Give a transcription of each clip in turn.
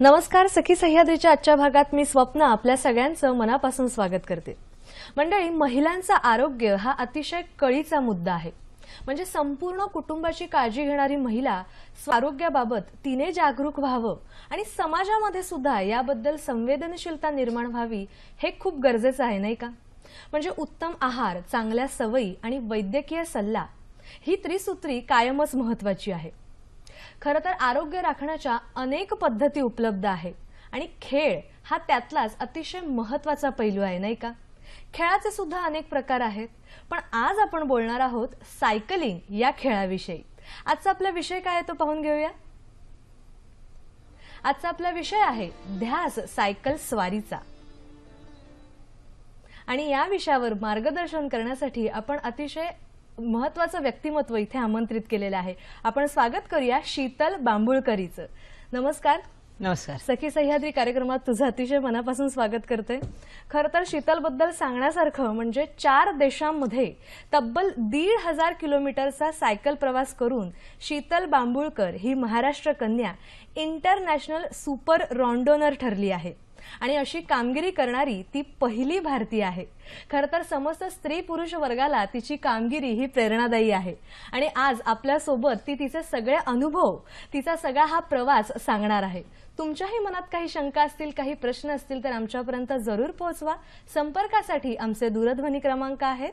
नमस्कार सखी सह्याद्रीच्या आजच्या भागात मी स्वप्न आपल्या सगळ्यांचं मनापासून स्वागत करते मंडळी महिलांचं आरोग्य हा अतिशय कळीचा मुद्दा आहे म्हणजे संपूर्ण कुटुंबाची काळजी घेणारी महिला आरोग्याबाबत तिने जागरूक व्हावं आणि समाजामध्ये सुद्धा याबद्दल संवेदनशीलता निर्माण व्हावी हे खूप गरजेचं आहे नाही का म्हणजे उत्तम आहार चांगल्या सवयी आणि वैद्यकीय सल्ला ही त्रिसूत्री कायमच महत्वाची आहे खरं तर आरोग्य राखण्याच्या अनेक पद्धती उपलब्ध आहेत आणि खेळ हा त्यातलाच अतिशय महत्त्वाचा पैलू आहे नाही का खेळाचे सुद्धा अनेक प्रकार आहेत पण आज आपण बोलणार आहोत सायकलिंग या खेळाविषयी आजचा आपला विषय काय तो पाहून घेऊया आजचा आपला विषय आहे ध्यास सायकल स्वारीचा आणि या विषयावर मार्गदर्शन करण्यासाठी आपण अतिशय महत्वाचं व्यक्तिमत्व इथे आमंत्रित केलेलं आहे आपण स्वागत करूया शीतल बांबुळकरीचं नमस्कार नमस्कार सखी सह्याद्री कार्यक्रमात तुझं अतिशय मनापासून स्वागत करते खरं तर शीतलबद्दल सांगण्यासारखं म्हणजे चार देशांमध्ये तब्बल दीड हजार किलोमीटरचा सायकल प्रवास करून शीतल बांबुळकर ही महाराष्ट्र कन्या इंटरनॅशनल सुपर रॉन्डोनर ठरली आहे आणि अशी कामगिरी करणारी ती पहिली भारतीय आहे खर तर समस्त स्त्री पुरुष वर्गाला तिची कामगिरी ही प्रेरणादायी आहे आणि आज आपल्यासोबत ती तिचे सगळे अनुभव तिचा सगळा हा प्रवास सांगणार आहे तुमच्याही मनात काही शंका असतील काही प्रश्न असतील तर आमच्यापर्यंत जरूर पोहोचवा संपर्कासाठी आमचे दूरध्वनी क्रमांक आहेत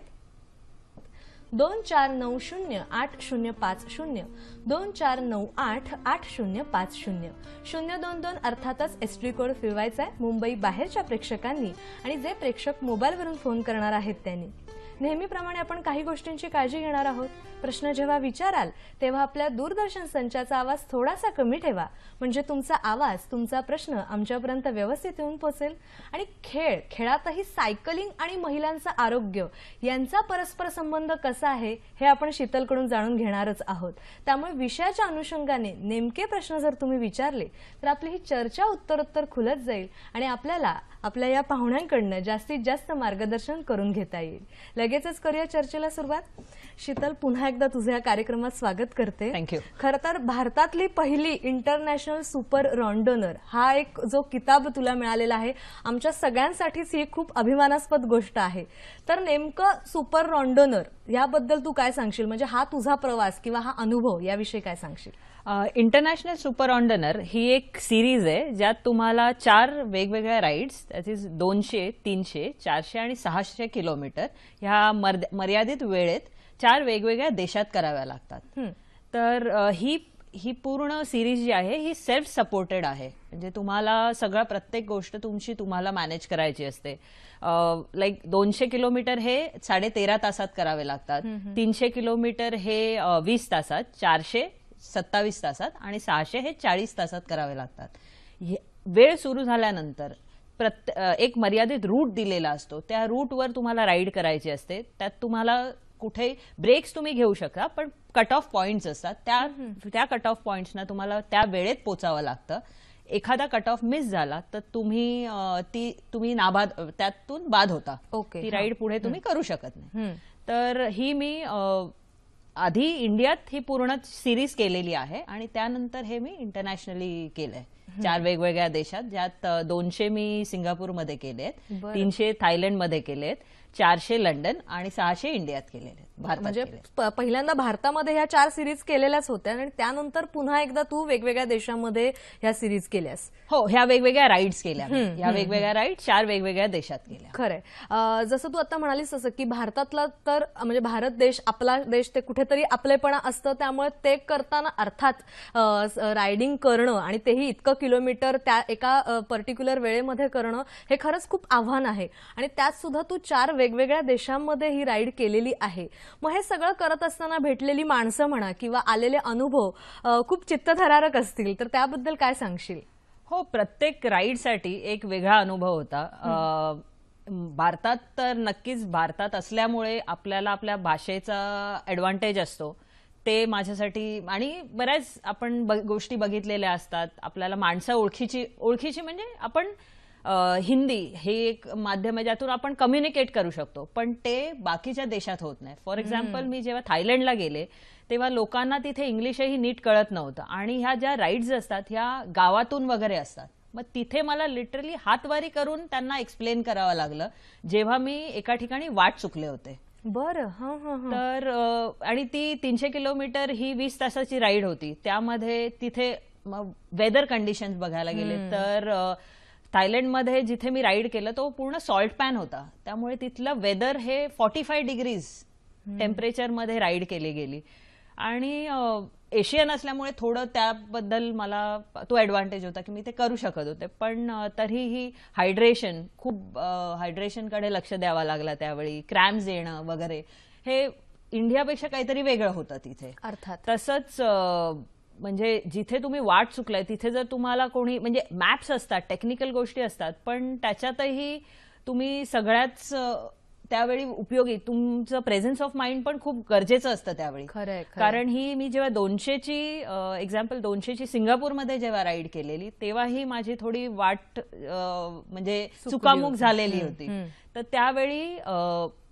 दोन चार नऊ शून्य आठ शून्य पाच शून्य दोन चार नऊ आठ आठ शून्य पाच शून्य शून्य दोन दोन अर्थातच एस टी कोड फिरवायचा आहे मुंबई बाहेरच्या प्रेक्षकांनी आणि जे प्रेक्षक मोबाईलवरून फोन करणार आहेत त्यांनी नेहमीप्रमाणे आपण काही गोष्टींची काळजी घेणार आहोत प्रश्न जेव्हा विचाराल तेव्हा आपल्या दूरदर्शन संचाचा आवाज थोडासा कमी ठेवा म्हणजे तुमचा आवाज तुमचा प्रश्न आमच्यापर्यंत व्यवस्थित येऊन पोहोचेल आणि खेळ खेळातही सायकलिंग आणि महिलांचं आरोग्य यांचा परस्पर संबंध कसा आहे हे आपण शीतलकडून जाणून घेणारच आहोत त्यामुळे विषयाच्या अनुषंगाने नेमके प्रश्न जर तुम्ही विचारले तर आपली ही चर्चा उत्तरोत्तर खुलत जाईल आणि आपल्याला आपल्या या पाहुण्यांकडनं जास्तीत जास्त मार्गदर्शन करून घेता येईल लगेचच करूया चर्चेला सुरुवात शीतल पुन्हा एकदा तुझ्या कार्यक्रमात स्वागत करते थँक्यू खर तर भारतातली पहिली इंटरनॅशनल सुपर रॉन्डोनर हा एक जो किताब तुला मिळालेला आहे आमच्या सगळ्यांसाठीच ही खूप अभिमानास्पद गोष्ट आहे तर नेमकं सुपर रॉन्डोनर याबद्दल तू काय सांगशील म्हणजे हा तुझा प्रवास किंवा हा अनुभव याविषयी काय सांगशील इंटरनॅशनल सुपर ऑन्डनर ही एक सिरीज आहे ज्यात तुम्हाला चार वेगवेगळ्या राईड्स दॅट इज दोनशे तीनशे चारशे आणि सहाशे किलोमीटर ह्या मर्यादित वेळेत चार वेगवेगळ्या देशात कराव्या लागतात तर ही ही पूर्ण सिरीज जी आहे ही सेल्फ सपोर्टेड आहे म्हणजे तुम्हाला सगळं प्रत्येक गोष्ट तुमची तुम्हाला मॅनेज करायची असते लाईक दोनशे किलोमीटर हे साडे तेरा तासात करावे लागतात तीनशे किलोमीटर हे वीस तासात चारशे सत्तावीस तासात आणि सहाशे हे चाळीस तासात करावे लागतात वेळ सुरू झाल्यानंतर प्रत्ये एक मर्यादित रूट दिलेला असतो त्या रूटवर तुम्हाला राईड करायची असते त्यात तुम्हाला कुठे ब्रेक्स तुम्ही घेऊ शकता पण कट ऑफ पॉईंट्स असतात त्या त्या कट ऑफ पॉईंट्सना तुम्हाला त्या वेळेत पोचावं लागतं एखादा कट ऑफ मिस झाला तर तुम्ही ती तुम्ही नाबाद त्यातून बाद होता ओके ती राईड पुढे तुम्ही करू शकत नाही तर ही मी आधी इंडियात ही पूर्ण सिरीज केलेली आहे आणि त्यानंतर हे मी इंटरनॅशनली केलंय चार वेगवेगळ्या देशात ज्यात दोनशे मी सिंगापूरमध्ये आहेत तीनशे थायलंडमध्ये आहेत चारशे लंडन आणि सहाशे इंडियात केलेले म्हणजे पहिल्यांदा भारतामध्ये ह्या चार सिरीज केलेल्याच होत्या आणि त्यानंतर पुन्हा एकदा तू वेगवेगळ्या देशांमध्ये ह्या सिरीज केल्यास हो ह्या वेगवेगळ्या राईड्स केल्या ह्या वेगवेगळ्या राईड चार वेगवेगळ्या देशात केल्या खरंय जसं तू आता म्हणालीस तसं की भारतातला तर म्हणजे भारत देश आपला देश ते कुठेतरी आपलेपणा असतं त्यामुळे ते करताना अर्थात रायडिंग करणं आणि तेही इतकं किलोमीटर त्या एका पर्टिक्युलर वेळेमध्ये करणं हे खरंच खूप आव्हान आहे आणि त्यात सुद्धा तू चार वेगवेगळ्या देशांमध्ये ही राईड केलेली आहे मग हे सगळं करत असताना भेटलेली माणसं म्हणा किंवा आलेले अनुभव खूप चित्तथरारक असतील तर त्याबद्दल काय सांगशील हो प्रत्येक राईडसाठी एक वेगळा अनुभव होता भारतात तर नक्कीच भारतात असल्यामुळे आपल्याला आपल्या भाषेचा ॲडव्हान्टेज असतो ते माझ्यासाठी आणि बऱ्याच आपण गोष्टी बघितलेल्या असतात आपल्याला माणसं ओळखीची ओळखीची म्हणजे आपण हिंदी हे एक माध्यम आहे ज्यातून आपण कम्युनिकेट करू शकतो पण ते बाकीच्या देशात होत नाही फॉर एक्झाम्पल मी जेव्हा थायलंडला गेले तेव्हा लोकांना तिथे इंग्लिशही नीट कळत नव्हतं आणि ह्या ज्या राईड्स असतात ह्या गावातून वगैरे असतात मग तिथे मला लिटरली हातवारी करून त्यांना एक्सप्लेन करावं लागलं जेव्हा मी एका ठिकाणी वाट चुकले होते बरं हां हां तर आणि ती तीनशे किलोमीटर ही वीस तासाची राईड होती त्यामध्ये तिथे वेदर कंडिशन्स बघायला गेले तर थायलंडमध्ये जिथे मी राईड केलं तो पूर्ण सॉल्ट पॅन होता त्यामुळे तिथलं वेदर हे फॉर्टी फाय डिग्रीज टेम्परेचरमध्ये राईड केली गेली आणि एशियन असल्यामुळे थोडं त्याबद्दल मला तो ॲडव्हान्टेज होता की मी ते करू शकत होते पण तरीही हायड्रेशन खूप हायड्रेशनकडे लक्ष द्यावा लागला त्यावेळी क्रॅम्स येणं वगैरे हे इंडियापेक्षा काहीतरी वेगळं होतं तिथे अर्थात तसंच म्हणजे जिथे तुम्ही वाट चुकलाय तिथे जर तुम्हाला कोणी म्हणजे मॅप्स असतात टेक्निकल गोष्टी असतात पण त्याच्यातही तुम्ही सगळ्याच त्यावेळी उपयोगी तुमचं प्रेझेन्स ऑफ माइंड पण खूप गरजेचं असतं त्यावेळी कारण ही मी जेव्हा दोनशेची एक्झाम्पल दोनशेची सिंगापूरमध्ये जेव्हा राईड केलेली तेव्हाही माझी थोडी वाट म्हणजे चुकामुक झालेली होती तर त्यावेळी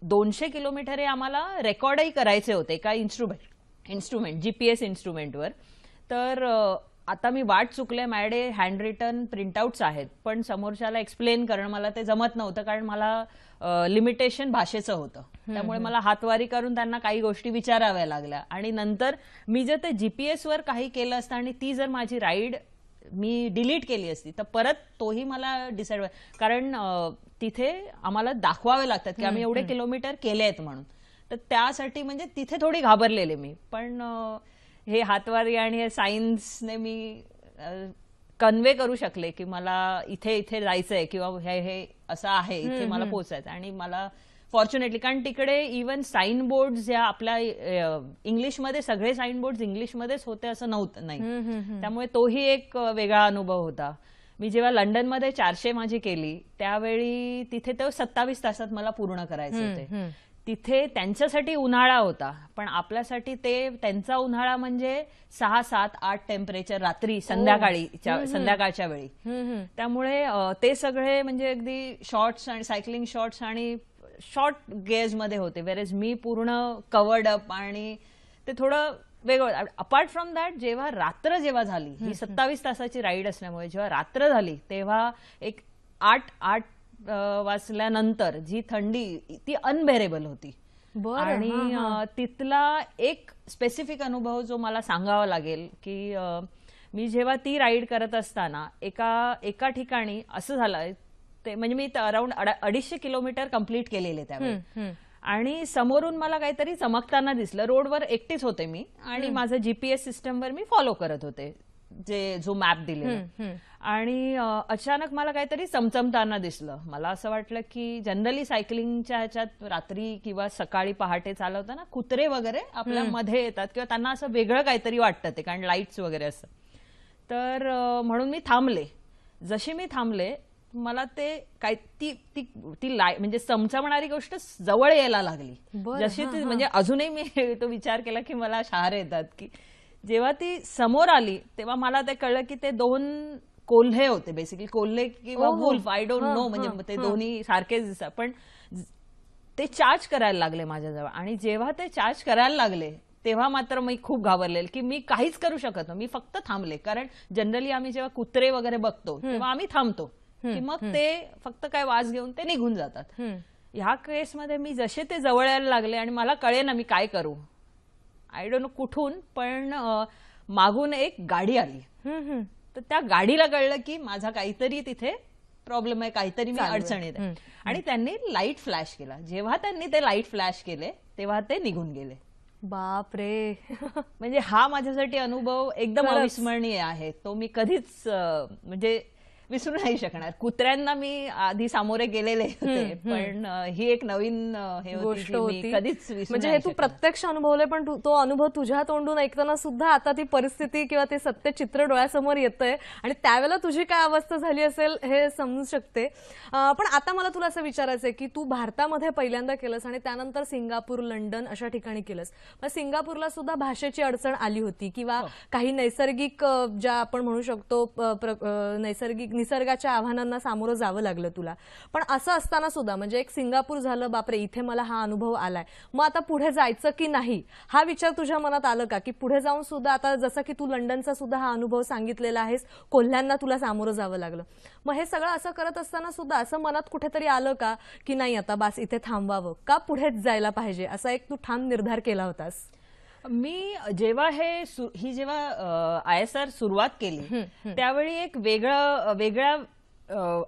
दोनशे किलोमीटर हे आम्हाला रेकॉर्डही करायचे होते का इन्स्ट्रुमेंट इन्स्ट्रुमेंट जीपीएस इन्स्ट्रुमेंटवर तर आता मी वाट चुकले माझ्याकडे हँड रिटर्न प्रिंटआउट्स आहेत पण समोरच्याला एक्सप्लेन करणं मला ते जमत नव्हतं कारण मला लिमिटेशन भाषेचं होतं त्यामुळे मला हातवारी करून त्यांना काही गोष्टी विचाराव्या लागल्या आणि नंतर मी जर ते वर काही केलं असतं आणि ती जर माझी राईड मी डिलीट केली असती तर परत तोही मला डिसाईड कारण तिथे आम्हाला दाखवावे लागतात की आम्ही एवढे किलोमीटर केले आहेत म्हणून तर त्यासाठी म्हणजे तिथे थोडी घाबरलेले मी पण हे हातवारी आणि हे सायन्सने मी कन्वे करू शकले की मला इथे इथे जायचंय किंवा हे हे असं आहे इथे मला पोचायचं आणि मला फॉर्च्युनेटली कारण तिकडे इव्हन साईन बोर्ड या आपल्या इंग्लिशमध्ये सगळे साईन बोर्ड इंग्लिशमध्येच होते असं नव्हतं नाही त्यामुळे तोही एक वेगळा अनुभव होता मी जेव्हा लंडन मध्ये चारशे माझी केली त्यावेळी तिथे तर सत्तावीस तासात मला पूर्ण करायचे होते तिथे त्यांच्यासाठी उन्हाळा होता पण आपल्यासाठी ते त्यांचा उन्हाळा म्हणजे सहा सात आठ टेम्परेचर रात्री संध्याकाळीच्या संध्याकाळच्या वेळी त्यामुळे ते सगळे म्हणजे अगदी शॉर्ट्स आणि सायकलिंग शॉर्ट्स आणि शॉर्ट गेज मध्ये होते इज मी पूर्ण कवर्ड अप आणि ते थोडं वेगळं अपार्ट फ्रॉम दॅट जेव्हा रात्र जेव्हा झाली ही सत्तावीस तासाची राईड असल्यामुळे जेव्हा रात्र झाली तेव्हा एक आठ आठ वाचल्यानंतर जी थंडी ती अनबेरेबल होती आणि तिथला एक स्पेसिफिक अनुभव जो मला सांगावा लागेल की मी जेव्हा ती राईड करत असताना एका एका ठिकाणी असं झालं ते म्हणजे मी अराउंड अडीचशे किलोमीटर कम्प्लीट केलेले त्यावेळी आणि समोरून मला काहीतरी चमकताना दिसलं रोडवर एकटीच होते मी आणि माझं जीपीएस सिस्टमवर मी फॉलो करत होते जे जो मॅप दिले आणि अचानक मला काहीतरी चमचमताना दिसलं मला असं वाटलं की जनरली सायकलिंगच्या ह्याच्यात रात्री किंवा सकाळी पहाटे चालवताना कुत्रे वगैरे आपल्या मध्ये येतात किंवा त्यांना असं वेगळं काहीतरी वाटतं ते कारण लाईट्स वगैरे असं तर म्हणून मी थांबले जशी मी थांबले मला ते काय ती ती ती लाय म्हणजे चमचमणारी गोष्ट जवळ यायला लागली जशी ती म्हणजे अजूनही मी तो विचार केला की मला शहर येतात की जेव्हा ती समोर आली तेव्हा मला ते कळलं की ते दोन कोल्हे होते बेसिकली कोल्हे किंवा वुल्फ आय डोंट नो म्हणजे ते दोन्ही सारखेच दिसत पण ते चार्ज करायला लागले माझ्याजवळ आणि जेव्हा ते चार्ज करायला लागले तेव्हा मात्र मी खूप घाबरलेल की मी काहीच करू शकत नाही मी फक्त थांबले कारण जनरली आम्ही जेव्हा कुत्रे वगैरे बघतो तेव्हा आम्ही थांबतो की मग ते फक्त काय वास घेऊन ते निघून जातात ह्या केसमध्ये मी जसे ते जवळ यायला लागले आणि मला कळे ना मी काय करू आय डोंट नो कुठून पण मागून एक गाडी आली तर त्या गाडीला कळलं की माझा काहीतरी तिथे प्रॉब्लेम आहे काहीतरी मी अडचण येते आणि त्यांनी लाईट फ्लॅश केला जेव्हा त्यांनी ते लाईट फ्लॅश केले तेव्हा ते निघून गेले बाप रे म्हणजे हा माझ्यासाठी अनुभव एकदम अविस्मरणीय आहे तो मी कधीच म्हणजे विसरू नाही शकणार कुत्र्यांना मी आधी सामोरे गेलेले होते पण ही एक नवीन हे गोष्ट होती कधीच म्हणजे हे तू प्रत्यक्ष अनुभवले पण तो अनुभव तुझ्या तोंडून ऐकताना सुद्धा आता ती परिस्थिती किंवा ते सत्य चित्र डोळ्यासमोर येतंय आणि त्यावेळेला तुझी काय अवस्था झाली असेल हे समजू शकते पण आता मला तुला असं विचारायचंय की तू भारतामध्ये पहिल्यांदा केलंस आणि त्यानंतर सिंगापूर लंडन अशा ठिकाणी केलंस मग सिंगापूरला सुद्धा भाषेची अडचण आली होती किंवा हो. काही नैसर्गिक ज्या आपण म्हणू शकतो नैसर्गिक निसर्गाच्या आव्हानांना सामोरं जावं लागलं तुला पण असं असताना सुद्धा म्हणजे एक सिंगापूर झालं बापरे इथे मला हा अनुभव आलाय मग आता पुढे जायचं की नाही हा विचार तुझ्या मनात आलं का की पुढे जाऊन सुद्धा आता जसं की तू लंडनचा सुद्धा हा अनुभव सांगितलेला आहेस कोल्ह्यांना तुला सामोरं जावं लागलं मग हे सगळं असं करत असताना सुद्धा असं मनात कुठेतरी आलं का की नाही आता बास इथे थांबवावं का पुढेच जायला पाहिजे असा एक तू ठाम निर्धार केला होतास मी जेव्हा हे ही जेव्हा आय एस आर सुरुवात केली त्यावेळी एक वेगळं वेगळा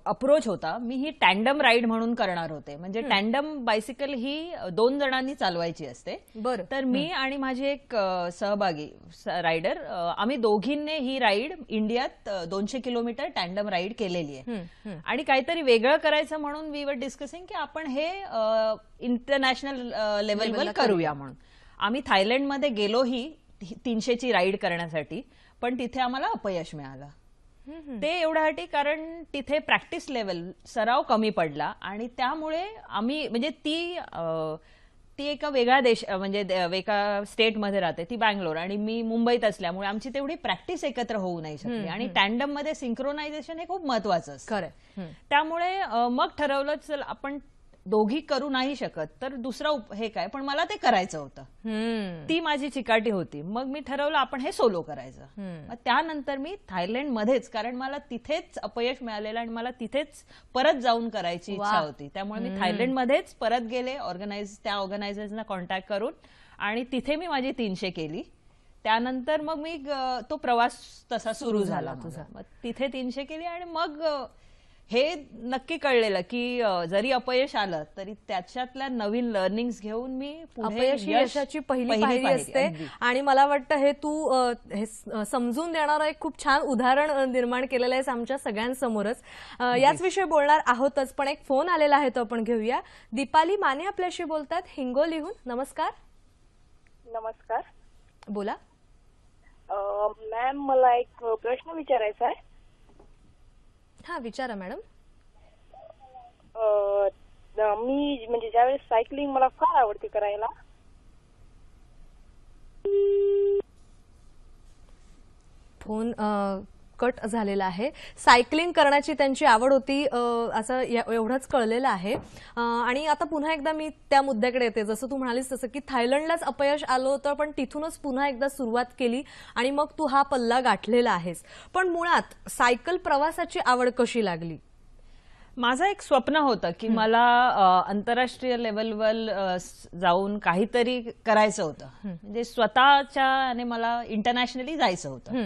अप्रोच होता मी ही टँडम राईड म्हणून करणार होते म्हणजे टँडम बायसिकल ही दोन जणांनी चालवायची असते बर तर मी आणि माझी एक सहभागी रायडर आम्ही दोघींनी ही राईड इंडियात दोनशे किलोमीटर टँडम राईड केलेली आहे आणि काहीतरी वेगळं करायचं म्हणून वी वर डिस्कसिंग की आपण हे इंटरनॅशनल लेवलवर करूया म्हणून आम्ही थायलंडमध्ये गेलोही तीनशेची राईड करण्यासाठी पण तिथे आम्हाला अपयश मिळालं ते एवढ्यासाठी कारण तिथे प्रॅक्टिस लेवल सराव कमी पडला आणि त्यामुळे आम्ही म्हणजे ती ती एका वेगळ्या देश म्हणजे एका स्टेटमध्ये राहते ती बँगलोर आणि मी मुंबईत असल्यामुळे आमची तेवढी प्रॅक्टिस एकत्र होऊ नाही शकते आणि टँडम मध्ये सिंक्रोनायझेशन हे खूप महत्वाचं खरं त्यामुळे मग ठरवलं चल आपण दोघी करू नाही शकत तर दुसरा हे काय पण मला ते करायचं होतं ती माझी चिकाटी होती मग मी ठरवलं आपण हे सोलो करायचं मग त्यानंतर मी थायलंड मध्येच कारण मला तिथेच अपयश मिळालेलं आणि मला तिथेच परत जाऊन करायची इच्छा होती त्यामुळे मी थायलंडमध्येच परत गेले ऑर्गनाइज त्या ऑर्गनायझर्सना कॉन्टॅक्ट करून आणि तिथे मी माझी तीनशे केली त्यानंतर मग मी तो प्रवास तसा सुरू झाला तुझा मग तिथे तीनशे केली आणि मग हे नक्की कळलेलं की जरी अपयश आलं तरी त्याच्यातल्या नवीन लर्निंग घेऊन मी अपयश यशाची पहिली पायरी असते आणि मला वाटतं हे तू समजून देणारं एक खूप छान उदाहरण निर्माण केलेलं आहे आमच्या सगळ्यांसमोरच याच विषयी बोलणार आहोतच पण एक फोन आलेला आहे तो आपण घेऊया दीपाली माने आपल्याशी बोलतात हिंगोलीहून नमस्कार नमस्कार बोला मॅम मला एक प्रश्न विचारायचा आहे हा विचारा मॅडम मी म्हणजे ज्यावेळेस सायकलिंग मला फार आवडते करायला फोन कट झालेला आहे सायकलिंग करण्याची त्यांची आवड होती असं एवढंच कळलेलं आहे आणि आता पुन्हा एकदा मी त्या मुद्द्याकडे येते जसं तू म्हणालीस तसं की थायलंडलाच अपयश आलं होतं पण तिथूनच पुन्हा एकदा सुरुवात केली आणि मग तू हा पल्ला गाठलेला आहेस पण मुळात सायकल प्रवासाची आवड कशी लागली माझं एक स्वप्न होतं की मला आंतरराष्ट्रीय लेवलवर जाऊन काहीतरी करायचं होतं म्हणजे स्वतःच्या आणि मला इंटरनॅशनली जायचं होतं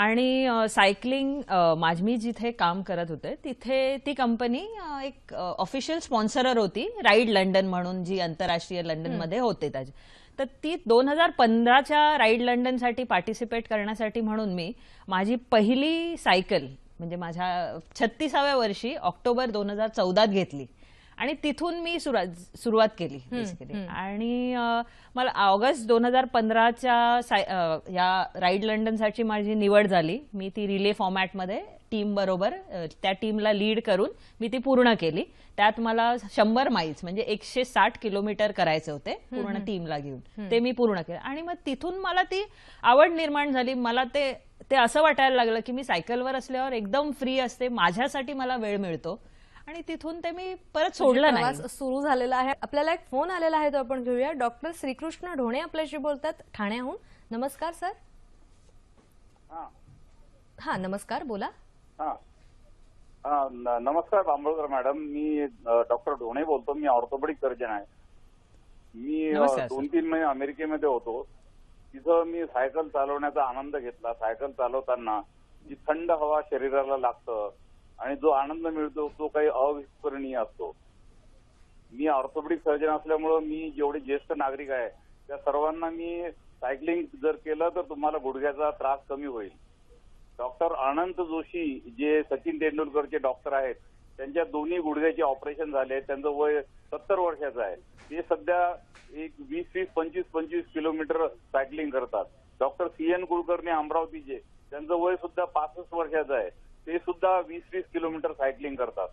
आणि सायकलिंग माझी मी जिथे काम करत होते तिथे ती कंपनी एक ऑफिशियल स्पॉन्सरर होती राईड लंडन म्हणून जी आंतरराष्ट्रीय लंडनमध्ये होते त्याची तर ती दोन हजार पंधराच्या राईड लंडनसाठी पार्टिसिपेट करण्यासाठी म्हणून मी माझी पहिली सायकल म्हणजे माझ्या छत्तीसाव्या वर्षी ऑक्टोबर दोन हजार चौदात घेतली आणि तिथून मी सुरुवात सुरुवात केली बेसिकली आणि मला ऑगस्ट दोन हजार पंधराच्या या राईड लंडनसाठी माझी निवड झाली मी ती रिले फॉर्मॅटमध्ये टीम बरोबर त्या टीमला लीड करून मी ती पूर्ण केली त्यात मला शंभर माईल्स म्हणजे एकशे साठ किलोमीटर करायचे होते पूर्ण टीमला घेऊन ते मी पूर्ण केलं आणि मग तिथून मला ती आवड निर्माण झाली मला ते ते असं वाटायला लागलं की मी सायकलवर असल्यावर एकदम फ्री असते माझ्यासाठी मला वेळ मिळतो आणि तिथून ते मी परत म्हणजे सोडलं नाही सुरू झालेला आहे आपल्याला एक फोन आलेला आहे तो आपण घेऊया डॉक्टर श्रीकृष्ण ढोणे आपल्याशी बोलतात ठाण्याहून नमस्कार सर हा नमस्कार बोला नमस्कार बांबळकर मॅडम मी डॉक्टर ढोणे बोलतो मी ऑर्थोपेडिक सर्जन आहे मी दोन तीन महिने अमेरिकेमध्ये होतो तिथं मी सायकल चालवण्याचा आनंद घेतला सायकल चालवताना जी थंड हवा शरीराला लागतं आणि जो आनंद मिळतो तो काही अविस्मरणीय असतो मी ऑर्थोपेडिक सर्जन असल्यामुळे मी जेवढे ज्येष्ठ नागरिक आहे त्या सर्वांना मी सायकलिंग जर केलं तर तुम्हाला गुडघ्याचा त्रास कमी होईल डॉक्टर अनंत जोशी जे सचिन तेंडुलकरचे डॉक्टर आहेत त्यांच्या दोन्ही गुडघ्याचे ऑपरेशन झाले त्यांचं वय सत्तर वर्षाचं आहे ते सध्या एक वीस वीस पंचवीस पंचवीस किलोमीटर सायकलिंग करतात डॉक्टर सी एन कुलकर्णी अमरावतीचे त्यांचं वय सुद्धा पासष्ट वर्षाचं आहे ते सुद्धा वीस वीस किलोमीटर सायकलिंग करतात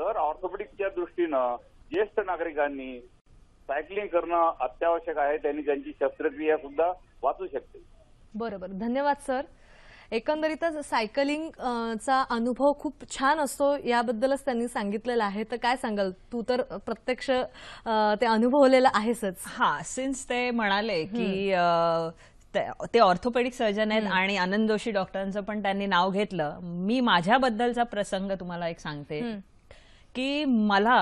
तर ऑर्थोपेडिकच्या दृष्टीनं ज्येष्ठ नागरिकांनी सायकलिंग करणं अत्यावश्यक आहे त्यांनी त्यांची शस्त्रक्रिया सुद्धा वाचू शकते बरोबर धन्यवाद सर एकंदरीतच सायकलिंग चा अनुभव खूप छान असतो याबद्दलच त्यांनी सांगितलेलं आहे तर काय सांगाल तू तर प्रत्यक्ष ते अनुभवलेलं आहेसच हा सिन्स ते म्हणाले की ते ऑर्थोपेडिक सर्जन आहेत आणि आनंद जोशी डॉक्टरांचं पण त्यांनी नाव घेतलं मी माझ्याबद्दलचा प्रसंग तुम्हाला एक सांगते की मला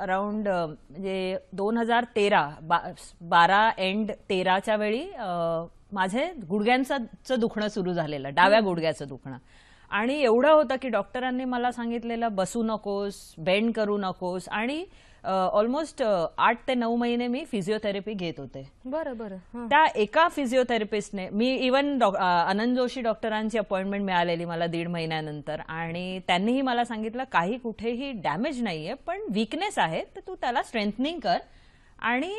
अराउंड म्हणजे दोन हजार तेरा बारा एंड तेराच्या वेळी माझे गुडघ्यांचं दुखणं सुरू झालेलं डाव्या गुडघ्याचं दुखणं आणि एवढं होतं की डॉक्टरांनी मला सांगितलेलं बसू नकोस बेंड करू नकोस आणि ऑलमोस्ट आठ ते नऊ महिने मी फिजिओथेरपी घेत होते बरं बरं त्या एका फिजिओथेरपिस्टने मी इवन आनंद जोशी डॉक्टरांची अपॉइंटमेंट मिळालेली मला दीड महिन्यानंतर आणि त्यांनीही मला सांगितलं काही कुठेही डॅमेज नाहीये पण विकनेस आहे तर तू त्याला स्ट्रेंथनिंग कर आणि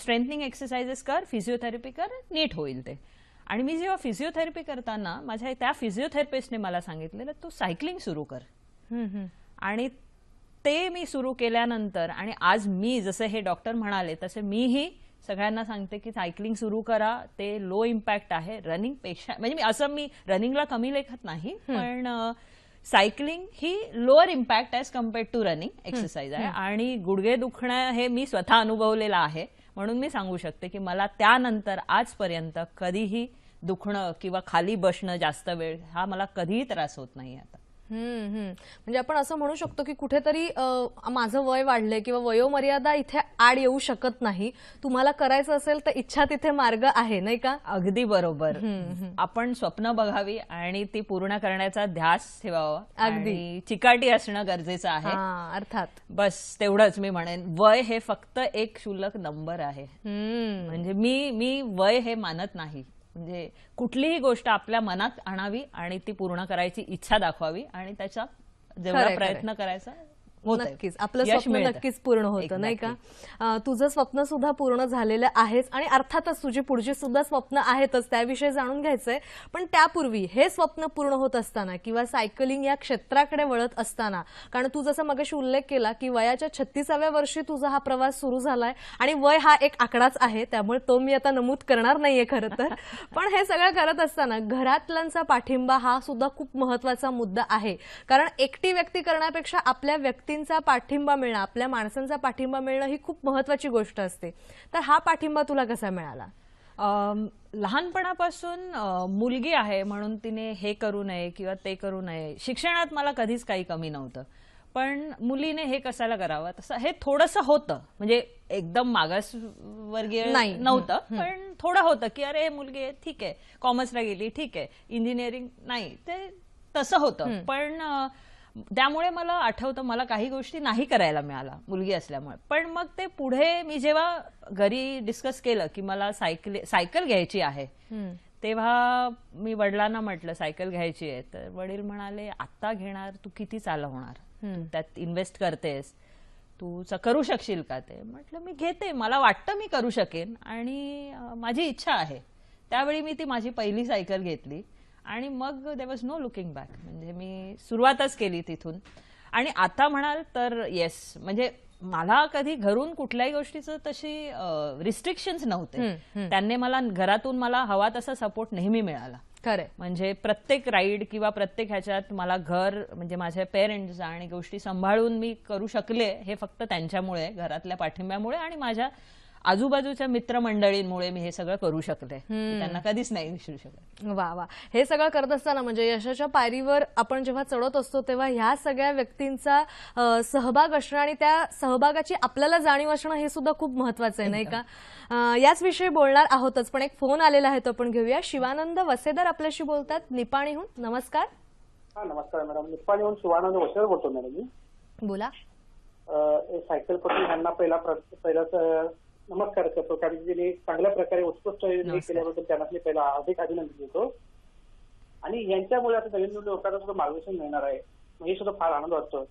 स्ट्रेंथनिंग एक्सरसाइजेस कर फिजिओथेरपी कर नीट होईल ते आणि मी जेव्हा फिजिओथेरपी करताना माझ्या त्या फिजिओथेरपिस्टने मला सांगितलेलं तू सायकलिंग सुरू कर आणि ते मी सुरू केल्यानंतर आणि आज मी जसं हे डॉक्टर म्हणाले तसे मीही सगळ्यांना सांगते की सायकलिंग सुरू करा ते लो इम्पॅक्ट आहे रनिंग पेक्षा म्हणजे मी असं मी रनिंगला कमी लेखत नाही पण सायकलिंग ही lower impact as compared to running exercise आहे आणि गुडघे दुखणं हे मी स्वतः अनुभवलेलं आहे म्हणून मी सांगू शकते की मला त्यानंतर आजपर्यंत कधीही दुखणं किंवा खाली बसणं जास्त वेळ हा मला कधीही त्रास होत नाही आता म्हणजे आपण असं म्हणू शकतो की कुठेतरी माझं वय वाढलंय किंवा वयोमर्यादा इथे आड येऊ शकत नाही तुम्हाला करायचं असेल तर इच्छा तिथे मार्ग आहे नाही का अगदी बरोबर आपण स्वप्न बघावी आणि ती पूर्ण करण्याचा ध्यास ठेवावा अगदी चिकाटी असणं गरजेचं आहे अर्थात बस तेवढंच मी म्हणेन वय हे फक्त एक शुल्लक नंबर आहे म्हणजे मी मी वय हे मानत नाही म्हणजे कुठलीही गोष्ट आपल्या मनात आणावी आणि ती पूर्ण करायची इच्छा दाखवावी आणि त्याचा जेवढा प्रयत्न करायचा नक्कीच आपलं स्वप्न नक्कीच पूर्ण होतं नाही का तुझं स्वप्न सुद्धा पूर्ण झालेलं आहेच आणि अर्थातच तुझी पुढची सुद्धा स्वप्न आहेतच त्याविषयी जाणून घ्यायचंय पण त्यापूर्वी हे स्वप्न पूर्ण होत असताना किंवा सायकलिंग या क्षेत्राकडे वळत असताना कारण तू जसं मगाशी उल्लेख केला की वयाच्या छत्तीसाव्या वर्षी तुझा हा प्रवास सुरू झालाय आणि वय हा एक आकडाच आहे त्यामुळे तो मी आता नमूद करणार नाहीये खरं तर पण हे सगळं करत असताना घरातल्यांचा पाठिंबा हा सुद्धा खूप महत्वाचा मुद्दा आहे कारण एकटी व्यक्ती करण्यापेक्षा आपल्या व्यक्ती व्यक्तींचा पाठिंबा मिळणं आपल्या माणसांचा पाठिंबा मिळणं ही खूप महत्वाची गोष्ट असते तर हा पाठिंबा तुला कसा मिळाला लहानपणापासून मुलगी आहे म्हणून तिने हे करू नये किंवा ते करू नये शिक्षणात मला कधीच काही कमी नव्हतं पण मुलीने हे कशाला करावं तसं हे थोडंसं होतं म्हणजे एकदम मागासवर्गीय नव्हतं पण थोडं होतं की अरे मुलगी आहे ठीक आहे कॉमर्सला गेली ठीक आहे इंजिनिअरिंग नाही ते तसं होतं पण त्यामुळे मला आठवतं मला काही गोष्टी नाही करायला मिळाला मुलगी असल्यामुळे पण मग ते पुढे मी जेव्हा घरी डिस्कस केलं की मला सायकल सायकल घ्यायची आहे तेव्हा मी वडिलांना म्हटलं सायकल घ्यायची आहे तर वडील म्हणाले आता घेणार तू किती चालवणार त्यात इन्व्हेस्ट करतेस तू करू शकशील का ते म्हटलं मी घेते मला वाटतं मी करू शकेन आणि माझी इच्छा आहे त्यावेळी मी ती माझी पहिली सायकल घेतली आणि मग there was no looking back म्हणजे मी सुरुवातच केली तिथून आणि आता म्हणाल तर येस म्हणजे मला कधी घरून कुठल्याही गोष्टीचं तशी रिस्ट्रिक्शन्स नव्हते त्यांनी मला घरातून मला हवा तसा सपोर्ट नेहमी मिळाला खरं म्हणजे प्रत्येक राईड किंवा प्रत्येक ह्याच्यात मला घर म्हणजे माझ्या पेरेंट्स आणि गोष्टी सांभाळून मी करू शकले हे फक्त त्यांच्यामुळे घरातल्या पाठिंब्यामुळे आणि माझ्या आजूबाजूच्या मित्रमंडळींमुळे मी हे सगळं करू शकते त्यांना कधीच नाही विसरू शकत वा वा हे सगळं करत असताना म्हणजे यशाच्या पायरीवर आपण जेव्हा चढत असतो तेव्हा ह्या सगळ्या व्यक्तींचा सहभाग असणं आणि त्या सहभागाची आपल्याला जाणीव असणं हे सुद्धा खूप महत्वाचं आहे नाही का याच विषयी बोलणार आहोतच पण एक फोन आलेला आहे तो आपण घेऊया शिवानंद वसेदार आपल्याशी बोलतात निपाणीहून नमस्कार नमस्कार मॅडम निपाणीहून शिवानंद वसेदार बोलतो मॅडम मी बोला सायकल पटू यांना पहिला पहिला नमस्कार करतो त्यांनी चांगल्या प्रकारे उत्कृष्ट केल्याबद्दल त्यांना मी पहिला अधिक अभिनंदन देतो आणि यांच्यामुळे आता नवीन नवीन लोकांना सुद्धा मार्गदर्शन मिळणार आहे हे सुद्धा फार आनंद वाटतो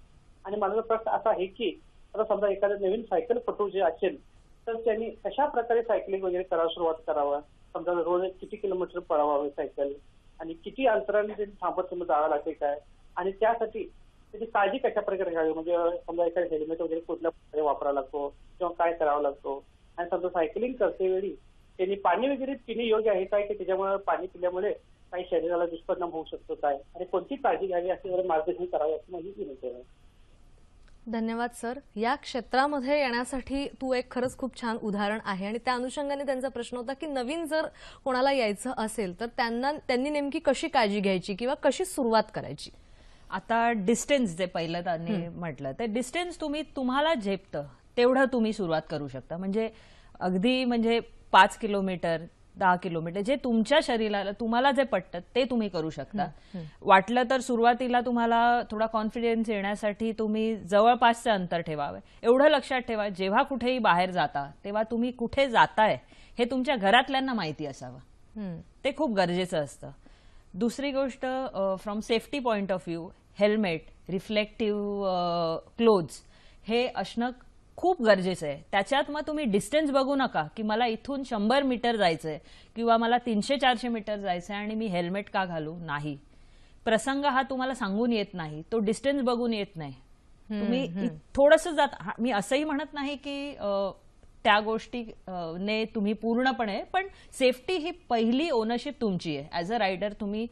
आणि माझा प्रश्न असा आहे की आता समजा एखाद्या नवीन सायकल पटू जे असेल तर त्यांनी कशा प्रकारे सायकलिंग वगैरे करायला सुरुवात करावं समजा रोज किती किलोमीटर पळावावे सायकल आणि किती अंतराने त्यांनी थांबत तुम्ही जावं लागेल काय आणि त्यासाठी त्याची काळजी कशा प्रकारे घ्यावी म्हणजे समजा एखादं हेल्मेट वगैरे कुठल्या प्रकारे वापरावा लागतो किंवा काय करावा लागतो आणि समजा सायकलिंग करते वेळी त्यांनी पाणी वगैरे पिणे योग्य आहे काय की त्याच्यामुळे पाणी पिल्यामुळे काही शरीराला दुष्परिणाम होऊ शकतो काय आणि कोणती काळजी घ्यावी मार्गदर्शन करावं असं माझी विनंती आहे धन्यवाद सर या क्षेत्रामध्ये येण्यासाठी तू एक खरंच खूप छान उदाहरण आहे आणि त्या अनुषंगाने त्यांचा प्रश्न होता की नवीन जर कोणाला यायचं असेल तर त्यांना त्यांनी नेमकी कशी काळजी घ्यायची किंवा कशी सुरुवात करायची आता डिस्टन्स जे पहिलं त्यांनी म्हटलं ते डिस्टन्स तुम्ही तुम्हाला झेपतं तेवढं तुम्ही सुरुवात करू शकता म्हणजे अगदी म्हणजे पाच किलोमीटर दहा किलोमीटर जे तुमच्या शरीराला तुम्हाला जे पटतं ते तुम्ही करू शकता वाटलं तर सुरुवातीला तुम्हाला थोडा कॉन्फिडन्स येण्यासाठी तुम्ही जवळपासचं अंतर ठेवावं एवढं लक्षात ठेवा जेव्हा कुठेही बाहेर जाता तेव्हा तुम्ही कुठे जाताय हे तुमच्या घरातल्यांना माहिती असावं ते खूप गरजेचं असतं दुसरी गोष्ट from safety point of view helmet reflective clothes हे असणं खूप गरजेचं आहे त्याच्यात मग तुम्ही डिस्टन्स बघू नका की मला इथून शंभर मीटर जायचंय किंवा मला तीनशे चारशे मीटर जायचंय आणि मी हेल्मेट का घालू नाही प्रसंग हा तुम्हाला सांगून येत नाही तो डिस्टन्स बघून येत नाही तुम्ही थोडस जात मी असंही म्हणत नाही की त्या गोष्टी ने तुम्ही पूर्णपणे पण सेफ्टी ही पहिली ओनरशिप तुमची आहे ऍज अ रायडर तुम्ही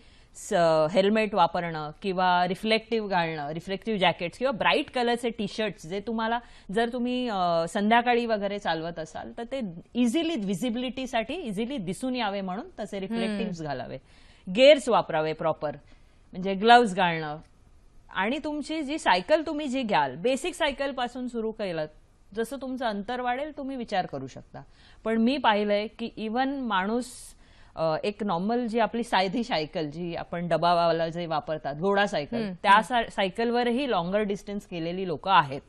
हेल्मेट वापरणं किंवा रिफ्लेक्टिव्ह घालणं रिफ्लेक्टिव्ह जॅकेट्स किंवा ब्राईट कलरचे टी शर्ट्स जे तुम्हाला जर तुम्ही संध्याकाळी वगैरे चालवत असाल तर ते इझिली व्हिजिबिलिटीसाठी इझिली दिसून यावे म्हणून तसे रिफ्लेक्टिव्ह घालावे गेअर्स वापरावे प्रॉपर म्हणजे ग्लव्स घालणं आणि तुमची जी सायकल तुम्ही जी घ्याल बेसिक सायकल पासून सुरू केलं जसं तुमचं अंतर वाढेल तुम्ही विचार करू शकता पण मी पाहिलंय की इवन माणूस एक नॉर्मल जी आपली सायधी सायकल जी आपण डबावाला जे वापरतात घोडा सायकल त्या सायकलवरही लॉंगर डिस्टन्स केलेली लोक आहेत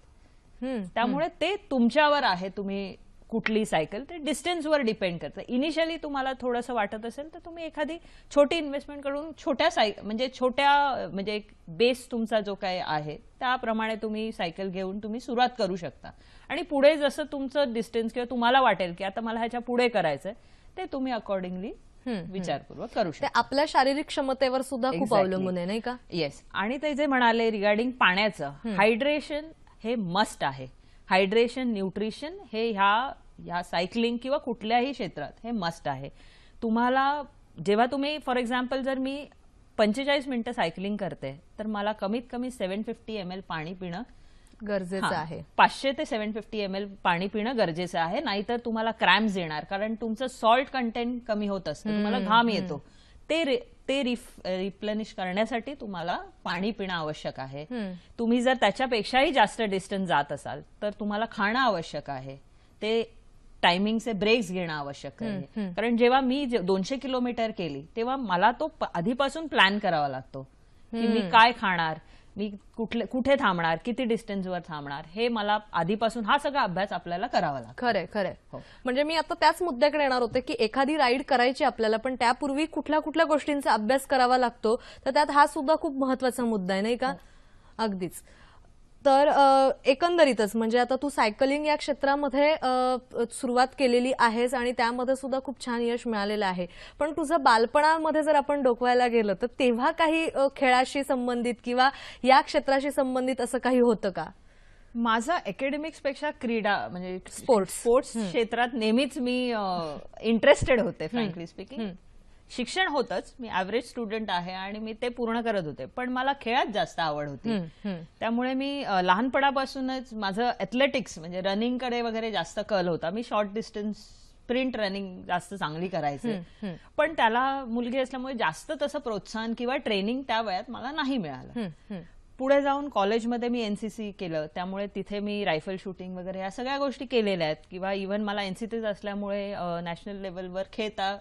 त्यामुळे ते तुमच्यावर आहे तुम्ही कुठली सायकल ते डिस्टन्सवर डिपेंड करतं इनिशियली तुम्हाला थोडंसं वाटत असेल तर तुम्ही एखादी छोटी इन्व्हेस्टमेंट करून छोट्या सायकल म्हणजे छोट्या म्हणजे एक बेस तुमचा जो काय आहे त्याप्रमाणे तुम्ही सायकल घेऊन तुम्ही सुरुवात करू शकता आणि पुढे जसं तुमचं डिस्टन्स किंवा तुम्हाला वाटेल की आता मला ह्याच्या पुढे करायचं ते तुम्ही अकॉर्डिंगली विचारपूर्वक करू शकतो आपल्या शारीरिक क्षमतेवर सुद्धा खूप अवलंबून आहे नाही का येस आणि ते जे म्हणाले रिगार्डिंग पाण्याचं हायड्रेशन हे मस्ट आहे हायड्रेशन न्यूट्रिशन हे ह्या ह्या सायकलिंग किंवा कुठल्याही क्षेत्रात हे मस्ट आहे तुम्हाला जेव्हा तुम्ही फॉर एक्झाम्पल जर मी पंचेचाळीस मिनिटं सायकलिंग करते तर मला कमीत कमी सेवन फिफ्टी एम एल पाणी पिणं गरजेचं आहे पाचशे ते सेव्हन फिफ्टी एम एल पाणी पिणं गरजेचं आहे नाहीतर तुम्हाला क्रॅम्प येणार कारण तुमचं सॉल्ट कंटेंट कमी होत असतं तुम्हाला घाम येतो ते ते रिप्लेनिश करण्यासाठी तुम्हाला पाणी पिणं आवश्यक आहे तुम्ही जर त्याच्यापेक्षाही जास्त डिस्टन्स जात असाल तर तुम्हाला खाणं आवश्यक आहे ते टायमिंगचे ब्रेक्स घेणं आवश्यक आहे कारण जेव्हा मी दोनशे किलोमीटर केली तेव्हा मला तो आधीपासून प्लॅन करावा लागतो की मी काय खाणार मी कुठले कुठे थांबणार किती डिस्टन्सवर थांबणार हे मला आधीपासून हा सगळा अभ्यास आपल्याला करावा लागतो खरे खरे हो. म्हणजे मी आता त्याच मुद्द्याकडे येणार होते की एखादी राईड करायची आपल्याला पण त्यापूर्वी कुठल्या कुठल्या गोष्टींचा अभ्यास करावा लागतो तर त्यात हा सुद्धा खूप महत्वाचा मुद्दा आहे नाही का हो. अगदीच तर एकंदरीतच म्हणजे आता तू सायकलिंग या क्षेत्रामध्ये सुरुवात केलेली आहेस आणि त्यामध्ये सुद्धा खूप छान यश मिळालेलं आहे पण तुझं बालपणामध्ये जर आपण डोकवायला गेलं तर तेव्हा काही खेळाशी संबंधित किंवा या क्षेत्राशी संबंधित असं काही होतं का माझा पेक्षा क्रीडा म्हणजे स्पोर्ट्स स्पोर्ट्स क्षेत्रात नेहमीच मी इंटरेस्टेड होते फ्रँकली स्पीकिंग शिक्षण होतच मी ॲव्हरेज स्टुडंट आहे आणि मी ते पूर्ण करत होते पण मला खेळात जास्त आवड होती त्यामुळे मी लहानपणापासूनच माझं ऍथलेटिक्स म्हणजे रनिंगकडे वगैरे जास्त कल होता मी शॉर्ट डिस्टन्स स्प्रिंट रनिंग जास्त चांगली करायचे पण त्याला मुलगी असल्यामुळे जास्त तसं प्रोत्साहन किंवा ट्रेनिंग त्या वयात मला नाही मिळालं पुढे जाऊन कॉलेजमध्ये मी एनसीसी केलं त्यामुळे तिथे मी रायफल शूटिंग वगैरे या सगळ्या गोष्टी केलेल्या आहेत किंवा इव्हन मला एन असल्यामुळे नॅशनल लेवलवर खेळता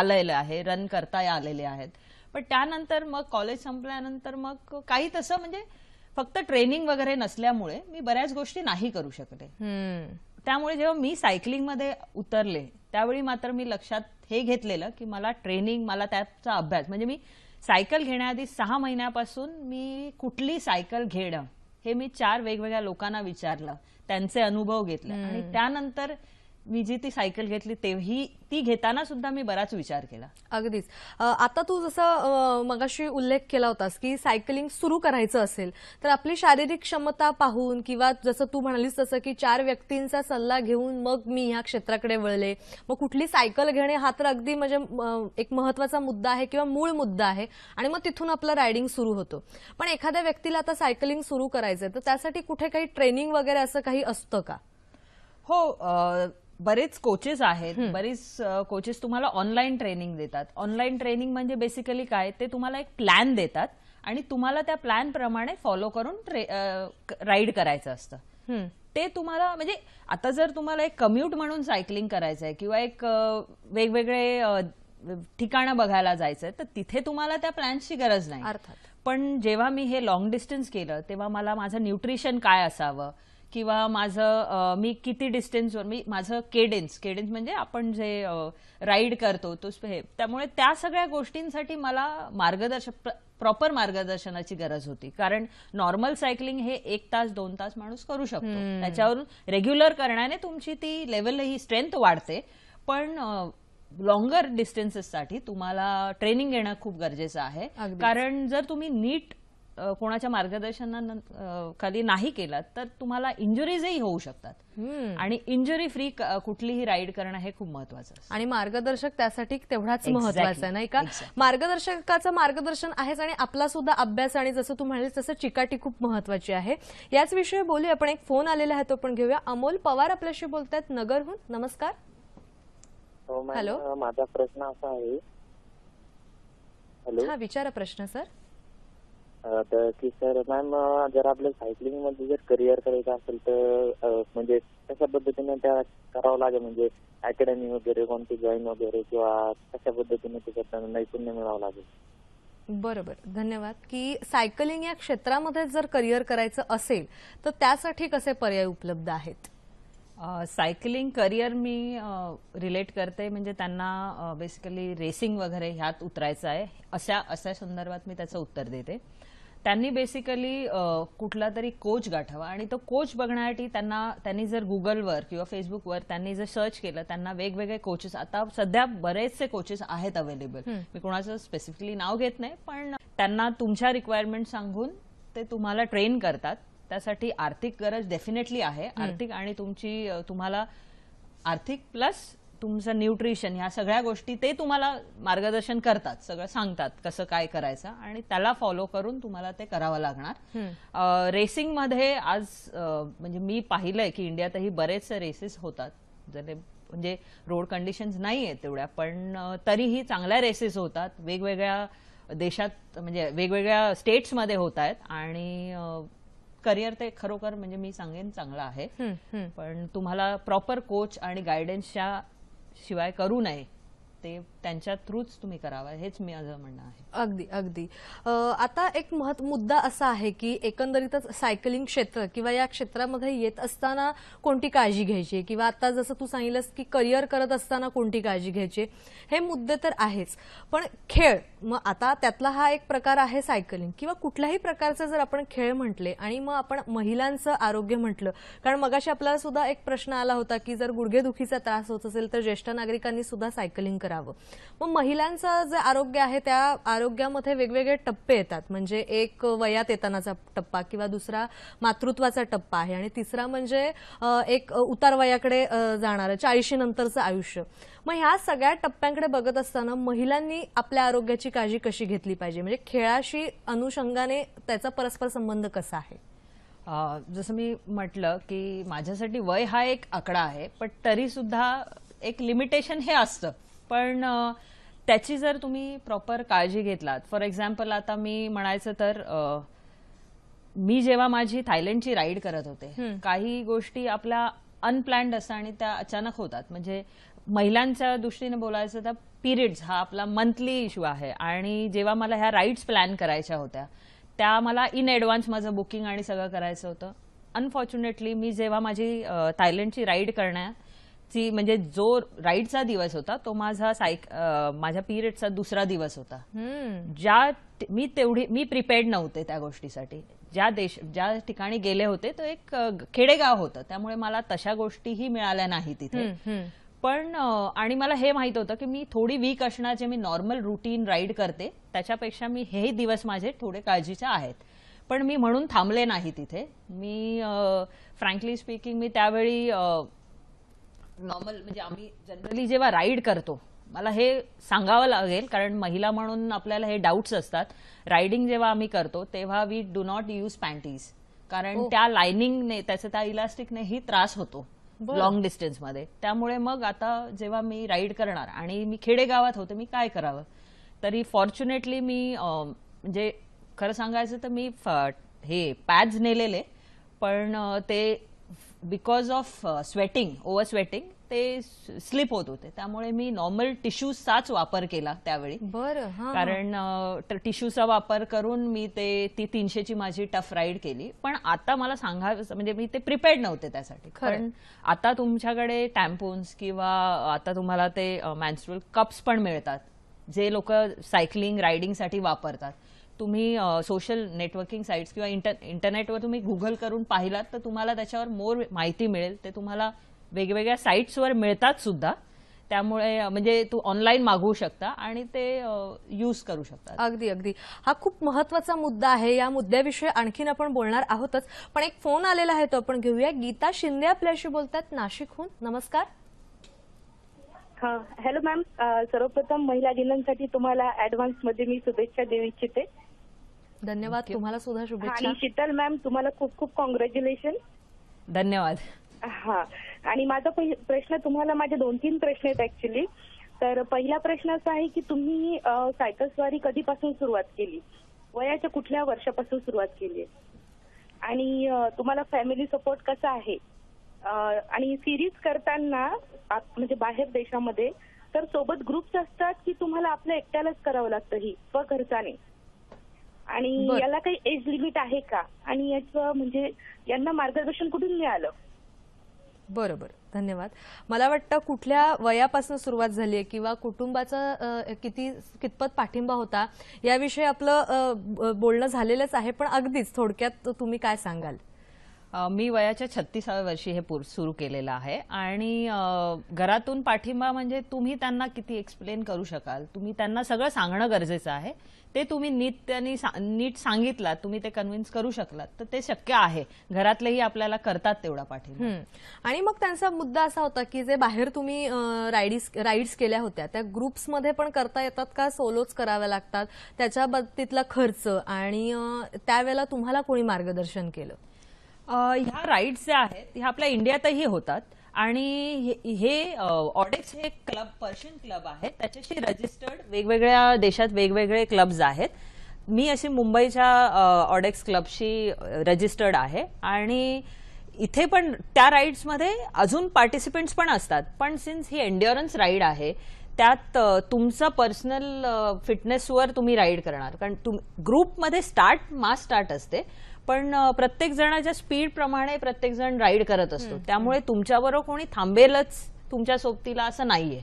आलेलं आहे रन करता आलेले आहेत पण त्यानंतर मग कॉलेज संपल्यानंतर मग काही तसं म्हणजे फक्त ट्रेनिंग वगैरे नसल्यामुळे मी बऱ्याच गोष्टी नाही करू शकले त्यामुळे जेव्हा मी सायकलिंगमध्ये उतरले त्यावेळी मात्र मी लक्षात हे घेतलेलं की मला ट्रेनिंग मला त्याचा अभ्यास म्हणजे मी सायकल घेण्याआधी सहा महिन्यापासून मी कुठली सायकल घेणं हे मी चार वेगवेगळ्या लोकांना विचारलं त्यांचे अनुभव घेतले आणि त्यानंतर मी जी ती सायकल घेतली तेही ती घेताना सुद्धा मी बराच विचार केला अगदीच आता तू जसं मगाशी उल्लेख केला होतास की सायकलिंग सुरू करायचं असेल तर आपली शारीरिक क्षमता पाहून किंवा जसं तू म्हणालीस तसं की चार व्यक्तींचा सल्ला घेऊन मग मी ह्या क्षेत्राकडे वळले मग कुठली सायकल घेणे हा तर अगदी म्हणजे एक महत्वाचा मुद्दा आहे किंवा मूळ मुद्दा आहे आणि मग तिथून आपलं रायडिंग सुरू होतो पण एखाद्या व्यक्तीला आता सायकलिंग सुरू करायचंय तर त्यासाठी कुठे काही ट्रेनिंग वगैरे असं काही असतं का हो बरेच कोचेस आहेत बरेच कोचेस तुम्हाला ऑनलाईन ट्रेनिंग देतात ऑनलाईन ट्रेनिंग म्हणजे बेसिकली काय ते तुम्हाला एक प्लॅन देतात आणि तुम्हाला त्या प्लॅन प्रमाणे फॉलो करून राईड करायचं असतं ते तुम्हाला म्हणजे आता जर तुम्हाला एक कम्युट म्हणून सायकलिंग करायचं आहे किंवा एक वेगवेगळे ठिकाणं बघायला जायचंय तर तिथे तुम्हाला त्या प्लॅनची गरज नाही पण जेव्हा मी हे लॉंग डिस्टन्स केलं तेव्हा मला माझं न्यूट्रिशन काय असावं किंवा माझं मी किती डिस्टन्सवर मी माझं केडेन्स केडेन्स म्हणजे आपण जे राईड करतो तो हे त्यामुळे त्या सगळ्या गोष्टींसाठी मला मार्गदर्शक प्रॉपर मार्गदर्शनाची गरज होती कारण नॉर्मल सायकलिंग हे एक तास दोन तास माणूस करू शकतो त्याच्यावरून रेग्युलर करण्याने तुमची ती लेवल ही स्ट्रेंथ वाढते पण लॉंगर डिस्टन्सेससाठी तुम्हाला ट्रेनिंग घेणं खूप गरजेचं आहे कारण जर तुम्ही नीट कोणाच्या मार्गदर्शना खाली नाही केलात तर तुम्हाला इंजुरीजही होऊ शकतात आणि इंजुरी फ्री कुठलीही राईड करणं हे खूप महत्वाचं आणि मार्गदर्शक त्यासाठी तेवढाच महत्वाचं आहे नाही का मार्गदर्शकाचं मार्गदर्शन आहेच आणि आपला सुद्धा अभ्यास आणि जसं तू म्हणाले तसं चिकाटी खूप महत्वाची आहे याच विषयी बोलूया आपण एक फोन आलेला आहे तो पण घेऊया अमोल पवार आपल्याशी बोलतात नगरहून नमस्कार हॅलो माझा प्रश्न असा आहे हॅलो हा विचारा प्रश्न सर तर की सर मॅम जर आपलं सायकलिंग मध्ये जर करिअर करायचं असेल तर म्हणजे कशा पद्धतीने त्या करावं लागेल म्हणजे अकॅडमी वगैरे कोणती जॉईन वगैरे किंवा कशा पद्धतीने त्याच्यात नैपुण्य मिळावं लागेल बरोबर धन्यवाद की सायकलिंग या क्षेत्रामध्ये जर करिअर करायचं असेल तर त्यासाठी कसे पर्याय उपलब्ध आहेत सायकलिंग करिअर मी रिलेट करते म्हणजे त्यांना बेसिकली रेसिंग वगैरे ह्यात उतरायचं आहे अशा अशा संदर्भात मी त्याचं उत्तर देते त्यांनी बेसिकली कुठला तरी कोच गाठावा आणि तो कोच बघण्यासाठी त्यांना त्यांनी जर गुगलवर किंवा फेसबुकवर त्यांनी जर सर्च केलं त्यांना वेगवेगळे कोचेस आता सध्या बरेचसे कोचेस आहेत अवेलेबल मी कोणाचं स्पेसिफिकली नाव घेत नाही पण त्यांना तुमच्या रिक्वायरमेंट सांगून ते तुम्हाला ट्रेन करतात त्यासाठी आर्थिक गरज डेफिनेटली आहे आर्थिक आणि तुमची तुम्हाला आर्थिक प्लस तुमचं न्यूट्रिशन ह्या सगळ्या गोष्टी ते तुम्हाला मार्गदर्शन करतात सगळं सांगतात कसं काय करायचं आणि त्याला फॉलो करून तुम्हाला ते करावं लागणार रेसिंगमध्ये आज म्हणजे मी पाहिलंय की इंडियातही बरेचसे रेसेस होतात जर म्हणजे रोड कंडिशन्स नाही आहेत तेवढ्या पण तरीही चांगल्या रेसेस होतात वेगवेगळ्या देशात म्हणजे वेगवेगळ्या स्टेट्समध्ये होत आहेत आणि करिअर ते खरोखर म्हणजे मी सांगेन चांगलं आहे पण तुम्हाला प्रॉपर कोच आणि गायडन्सच्या शिवाय करू नये ते त्यांच्या थ्रूच तुम्ही करावा हेच मी माझं म्हणणं आहे अगदी अगदी आता एक महत् मुद्दा असा आहे की एकंदरीतच सायकलिंग क्षेत्र किंवा या क्षेत्रामध्ये येत असताना कोणती काळजी घ्यायची किंवा आता जसं तू सांगितलंस की करिअर करत असताना कोणती काळजी घ्यायची हे मुद्दे तर आहेच पण खेळ मग आता त्यातला हा एक प्रकार आहे सायकलिंग किंवा कुठल्याही प्रकारचं जर आपण खेळ म्हटले आणि मग आपण महिलांचं आरोग्य म्हटलं कारण मगाशी आपल्याला सुद्धा एक प्रश्न आला होता की जर गुडघेदुखीचा त्रास होत असेल तर ज्येष्ठ नागरिकांनी सुद्धा सायकलिंग करावं मग महिलांचं जे आरोग्य आहे त्या आरोग्यामध्ये वेगवेगळे टप्पे येतात म्हणजे एक वयात येतानाचा टप्पा किंवा दुसरा मातृत्वाचा टप्पा आहे आणि तिसरा म्हणजे एक उतार वयाकडे जाणारं चाळीशी म्हणजे नंतरचं आयुष्य मग ह्या सगळ्या टप्प्यांकडे बघत असताना महिलांनी आपल्या आरोग्याची काळजी कशी घेतली पाहिजे म्हणजे खेळाशी अनुषंगाने त्याचा परस्पर संबंध कसा आहे जसं मी म्हटलं की माझ्यासाठी वय हा एक आकडा आहे पण तरीसुद्धा एक लिमिटेशन हे असतं पण त्याची जर तुम्ही प्रॉपर काळजी घेतलात फॉर एक्झाम्पल आता मी म्हणायचं तर मी जेव्हा माझी थायलंडची राईड करत होते काही गोष्टी आपल्या अनप्लॅन्ड असतात आणि त्या अचानक होतात म्हणजे महिलांच्या दृष्टीने बोलायचं तर पिरियड्स हा आपला मंथली इश्यू आहे आणि जेव्हा मला ह्या राईड्स प्लॅन करायच्या होत्या त्या मला इन ॲडव्हान्स माझं बुकिंग आणि सगळं करायचं होतं अनफॉर्च्युनेटली मी जेव्हा माझी थायलंडची राईड करण्या ची म्हणजे जो राईडचा दिवस होता तो माझा सायक माझ्या पिरियडचा दुसरा दिवस होता ज्या मी तेवढी मी प्रिपेअर्ड नव्हते त्या गोष्टीसाठी ज्या देश ज्या ठिकाणी गेले होते तो एक खेडेगाव होतं त्यामुळे मला तशा गोष्टीही मिळाल्या नाही तिथे पण आणि मला हे माहित होतं की मी थोडी वीक असणार जे मी नॉर्मल रुटीन राईड करते त्याच्यापेक्षा मी हे दिवस माझे थोडे काळजीचे आहेत पण मी म्हणून थांबले नाही तिथे मी फ्रँकली स्पीकिंग मी त्यावेळी नॉर्मल म्हणजे आम्ही जनरली जेव्हा राईड करतो मला हे सांगावं लागेल कारण महिला म्हणून आपल्याला हे डाऊट्स असतात रायडिंग जेव्हा आम्ही करतो तेव्हा we do not use panties कारण हो. त्या ने त्याचा त्या इलास्टिकने ही त्रास होतो लॉंग मध्ये त्यामुळे मग आता जेव्हा मी राईड करणार आणि मी खेडेगावात होते मी काय करावं तरी फॉर्च्युनेटली मी म्हणजे खरं सांगायचं तर मी हे पॅड्स नेलेले पण ते because of sweating over sweating ते स्लिप होत होते त्यामुळे मी नॉर्मल टिश्यूजचाच वापर केला त्यावेळी बरं कारण टिश्यूचा वापर करून मी ते ती तीनशेची माझी टफ राईड केली पण आता मला सांगा म्हणजे मी ते प्रिपेअर्ड नव्हते त्यासाठी कारण आता तुमच्याकडे टॅम्पोन्स किंवा आता तुम्हाला ते मॅन्स्युअल कप्स पण मिळतात जे लोक सायकलिंग रायडिंगसाठी वापरतात तुम्ही सोशल नेटवर्किंग साईट्स किंवा इंटरनेटवर तुम्ही गुगल करून पाहिलात तर तुम्हाला त्याच्यावर मोर माहिती मिळेल ते तुम्हाला वेगवेगळ्या साईट्सवर मिळतात सुद्धा त्यामुळे म्हणजे तू ऑनलाईन मागवू शकता आणि ते यूज करू शकता अगदी अगदी हा खूप महत्वाचा मुद्दा आहे या मुद्द्याविषयी आणखीन आपण बोलणार आहोतच पण एक फोन आलेला आहे तो आपण घेऊया गीता शिंदे आपल्याशी बोलतात नाशिकहून नमस्कार हॅलो मॅम सर्वप्रथम महिला दिनांसाठी तुम्हाला ऍडव्हान्स मध्ये मी शुभेच्छा देऊ इच्छिते धन्यवाद तुम्हाला सुद्धा शुभेच्छा आणि शीतल मॅम तुम्हाला खूप खूप कॉंग्रॅच्युलेशन धन्यवाद हा आणि माझा प्रश्न तुम्हाला माझे दोन तीन प्रश्न आहेत ऍक्च्युली तर पहिला प्रश्न असा आहे की तुम्ही सायकल स्वारी कधीपासून सुरुवात केली वयाच्या कुठल्या वर्षापासून सुरुवात केली आणि तुम्हाला फॅमिली सपोर्ट कसा आहे आणि सिरीज करताना म्हणजे बाहेर देशामध्ये तर सोबत ग्रुप्स असतात की तुम्हाला आपल्या एकट्यालाच करावं लागतं ही स्वखर्चाने आणि याला काही एज लिमिट आहे का आणि याचं म्हणजे यांना मार्गदर्शन कुठून मिळालं बरोबर धन्यवाद मला वाटतं कुठल्या वयापासून सुरुवात झाली आहे किंवा कुटुंबाचा किती कितपत पाठिंबा होता याविषयी आपलं बोलणं झालेलंच आहे पण अगदीच थोडक्यात तुम्ही काय सांगाल मी वयाच्या छत्तीसाव्या वर्षी हे सुरू केलेलं आहे आणि घरातून पाठिंबा म्हणजे तुम्ही त्यांना किती एक्सप्लेन करू शकाल तुम्ही त्यांना सगळं सांगणं गरजेचं आहे ते तुम्ही नीट त्यांनी नीट सांगितलात तुम्ही ते कन्व्हिन्स करू शकलात तर ते शक्य आहे घरातलेही आपल्याला करतात तेवढा पाठिंबा आणि मग त्यांचा मुद्दा असा होता की जे बाहेर तुम्ही राईड्स राईड्स केल्या होत्या त्या ग्रुप्समध्ये पण करता येतात का सोलोच कराव्या लागतात त्याच्या बाबतीतला खर्च आणि त्यावेळेला तुम्हाला कोणी मार्गदर्शन केलं ह्या राईड्स ज्या आहेत ह्या आपल्या इंडियातही होतात आणि हे ऑडेक्स हे क्लब पर्शियन क्लब आहे त्याच्याशी रजिस्टर्ड वेगवेगळ्या देशात वेगवेगळे क्लब्स आहेत मी अशी मुंबईच्या ऑडेक्स क्लबशी रजिस्टर्ड आहे आणि इथे पण त्या राईड्समध्ये अजून पार्टिसिपेंट्स पण असतात पण सिन्स ही एन्ड्युअरन्स राईड आहे त्यात तुमचं पर्सनल फिटनेसवर तुम्ही राईड करणार कारण तुम ग्रुपमध्ये स्टार्ट मास स्टार्ट असते पण प्रत्येक जणाच्या स्पीड प्रमाणे प्रत्येक जण राईड करत असतो त्यामुळे तुमच्याबरोबर कोणी थांबेलच तुमच्या सोबतीला असं नाहीये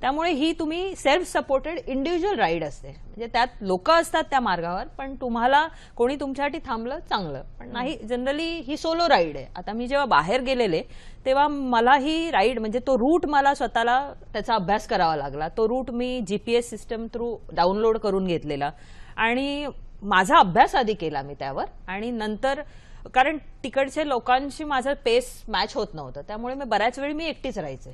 त्यामुळे ही तुम्ही सेल्फ सपोर्टेड इंडिव्हिज्युअल राईड असते म्हणजे त्यात लोक असतात त्या मार्गावर पण तुम्हाला कोणी तुमच्यासाठी थांबलं चांगलं पण नाही जनरली ही सोलो राईड आहे आता मी जेव्हा बाहेर गेलेले तेव्हा मला ही राईड म्हणजे तो रूट मला स्वतःला त्याचा अभ्यास करावा लागला तो रूट मी G P S system through download करून घेतलेला आणि माझा अभ्यास आधी केला मी त्यावर आणि नंतर कारण तिकडचे लोकांशी माझं पेस मॅच होत नव्हतं त्यामुळे मी बऱ्याच वेळी मी एकटीच राहायचे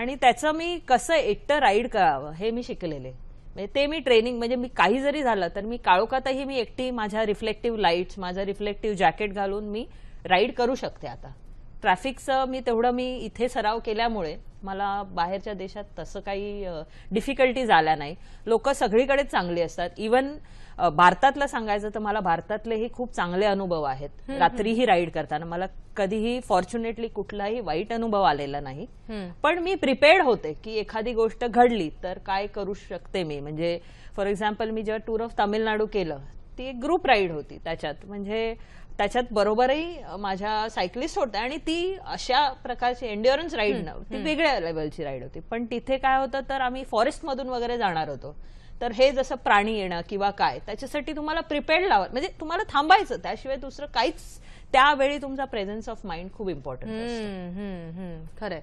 आणि त्याचं मी कसं एकटं राईड करावं हे मी शिकलेले म्हणजे ते मी ट्रेनिंग म्हणजे मी काही जरी झालं तर मी काळोखातही मी एकटी माझ्या रिफ्लेक्टिव्ह लाईट्स माझं रिफ्लेक्टिव्ह जॅकेट घालून मी राईड करू शकते आता ट्रॅफिकचं मी तेवढं मी इथे सराव केल्यामुळे मला बाहेरच्या देशात तसं काही डिफिकल्टीज आल्या नाही लोक सगळीकडेच चांगली असतात इवन भारतातलं सांगायचं तर मला भारतातलेही खूप चांगले अनुभव आहेत रात्रीही राईड करताना मला कधीही फॉर्च्युनेटली कुठलाही वाईट अनुभव आलेला नाही पण मी प्रिपेअर्ड होते की एखादी गोष्ट घडली तर काय करू शकते मी म्हणजे फॉर एक्झाम्पल मी जेव्हा टूर ऑफ तामिळनाडू केलं ती एक ग्रुप राईड होती त्याच्यात म्हणजे त्याच्यात बरोबरही माझ्या सायकलिस्ट होत्या आणि ती अशा प्रकारची एन्ड्युरन्स राईड ती वेगळ्या लेवलची राईड होती पण तिथे काय होतं तर आम्ही फॉरेस्टमधून वगैरे जाणार होतो तर हे जसं प्राणी येणं किंवा काय त्याच्यासाठी तुम्हाला प्रिपेअर्ड लावा म्हणजे तुम्हाला थांबायचं त्याशिवाय दुसरं काहीच त्यावेळी तुमचा प्रेझेन्स ऑफ माइंड खूप इम्पॉर्टंट खरंय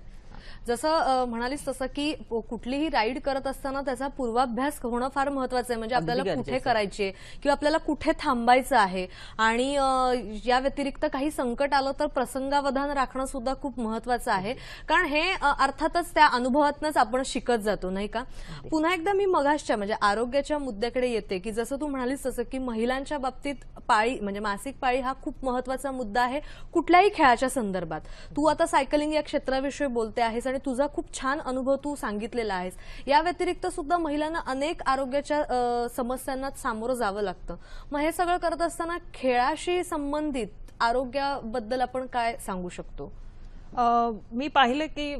जसं म्हणालीस तसं की कुठलीही राईड करत असताना त्याचा पूर्वाभ्यास होणं फार महत्वाचं आहे म्हणजे आपल्याला कुठे करायची किंवा आपल्याला कुठे थांबायचं आहे आणि या व्यतिरिक्त काही संकट आलं तर प्रसंगावधान राखणं सुद्धा खूप महत्वाचं आहे कारण हे अर्थातच त्या अनुभवातनच आपण शिकत जातो नाही का पुन्हा एकदा मी मघाशच्या म्हणजे आरोग्याच्या मुद्द्याकडे येते की जसं तू म्हणालीस तसं की महिलांच्या बाबतीत पाळी म्हणजे मासिक पाळी हा खूप महत्वाचा मुद्दा आहे कुठल्याही खेळाच्या संदर्भात तू आता सायकलिंग या क्षेत्राविषयी बोलते आहेस आणि तुझा खूप छान अनुभव तू सांगितलेला आहेस या व्यतिरिक्त सुद्धा महिलांना अनेक आरोग्याच्या समस्यांना सामोरं जावं लागतं मग हे सगळं करत असताना खेळाशी संबंधित आरोग्याबद्दल आपण काय सांगू शकतो मी पाहिलं की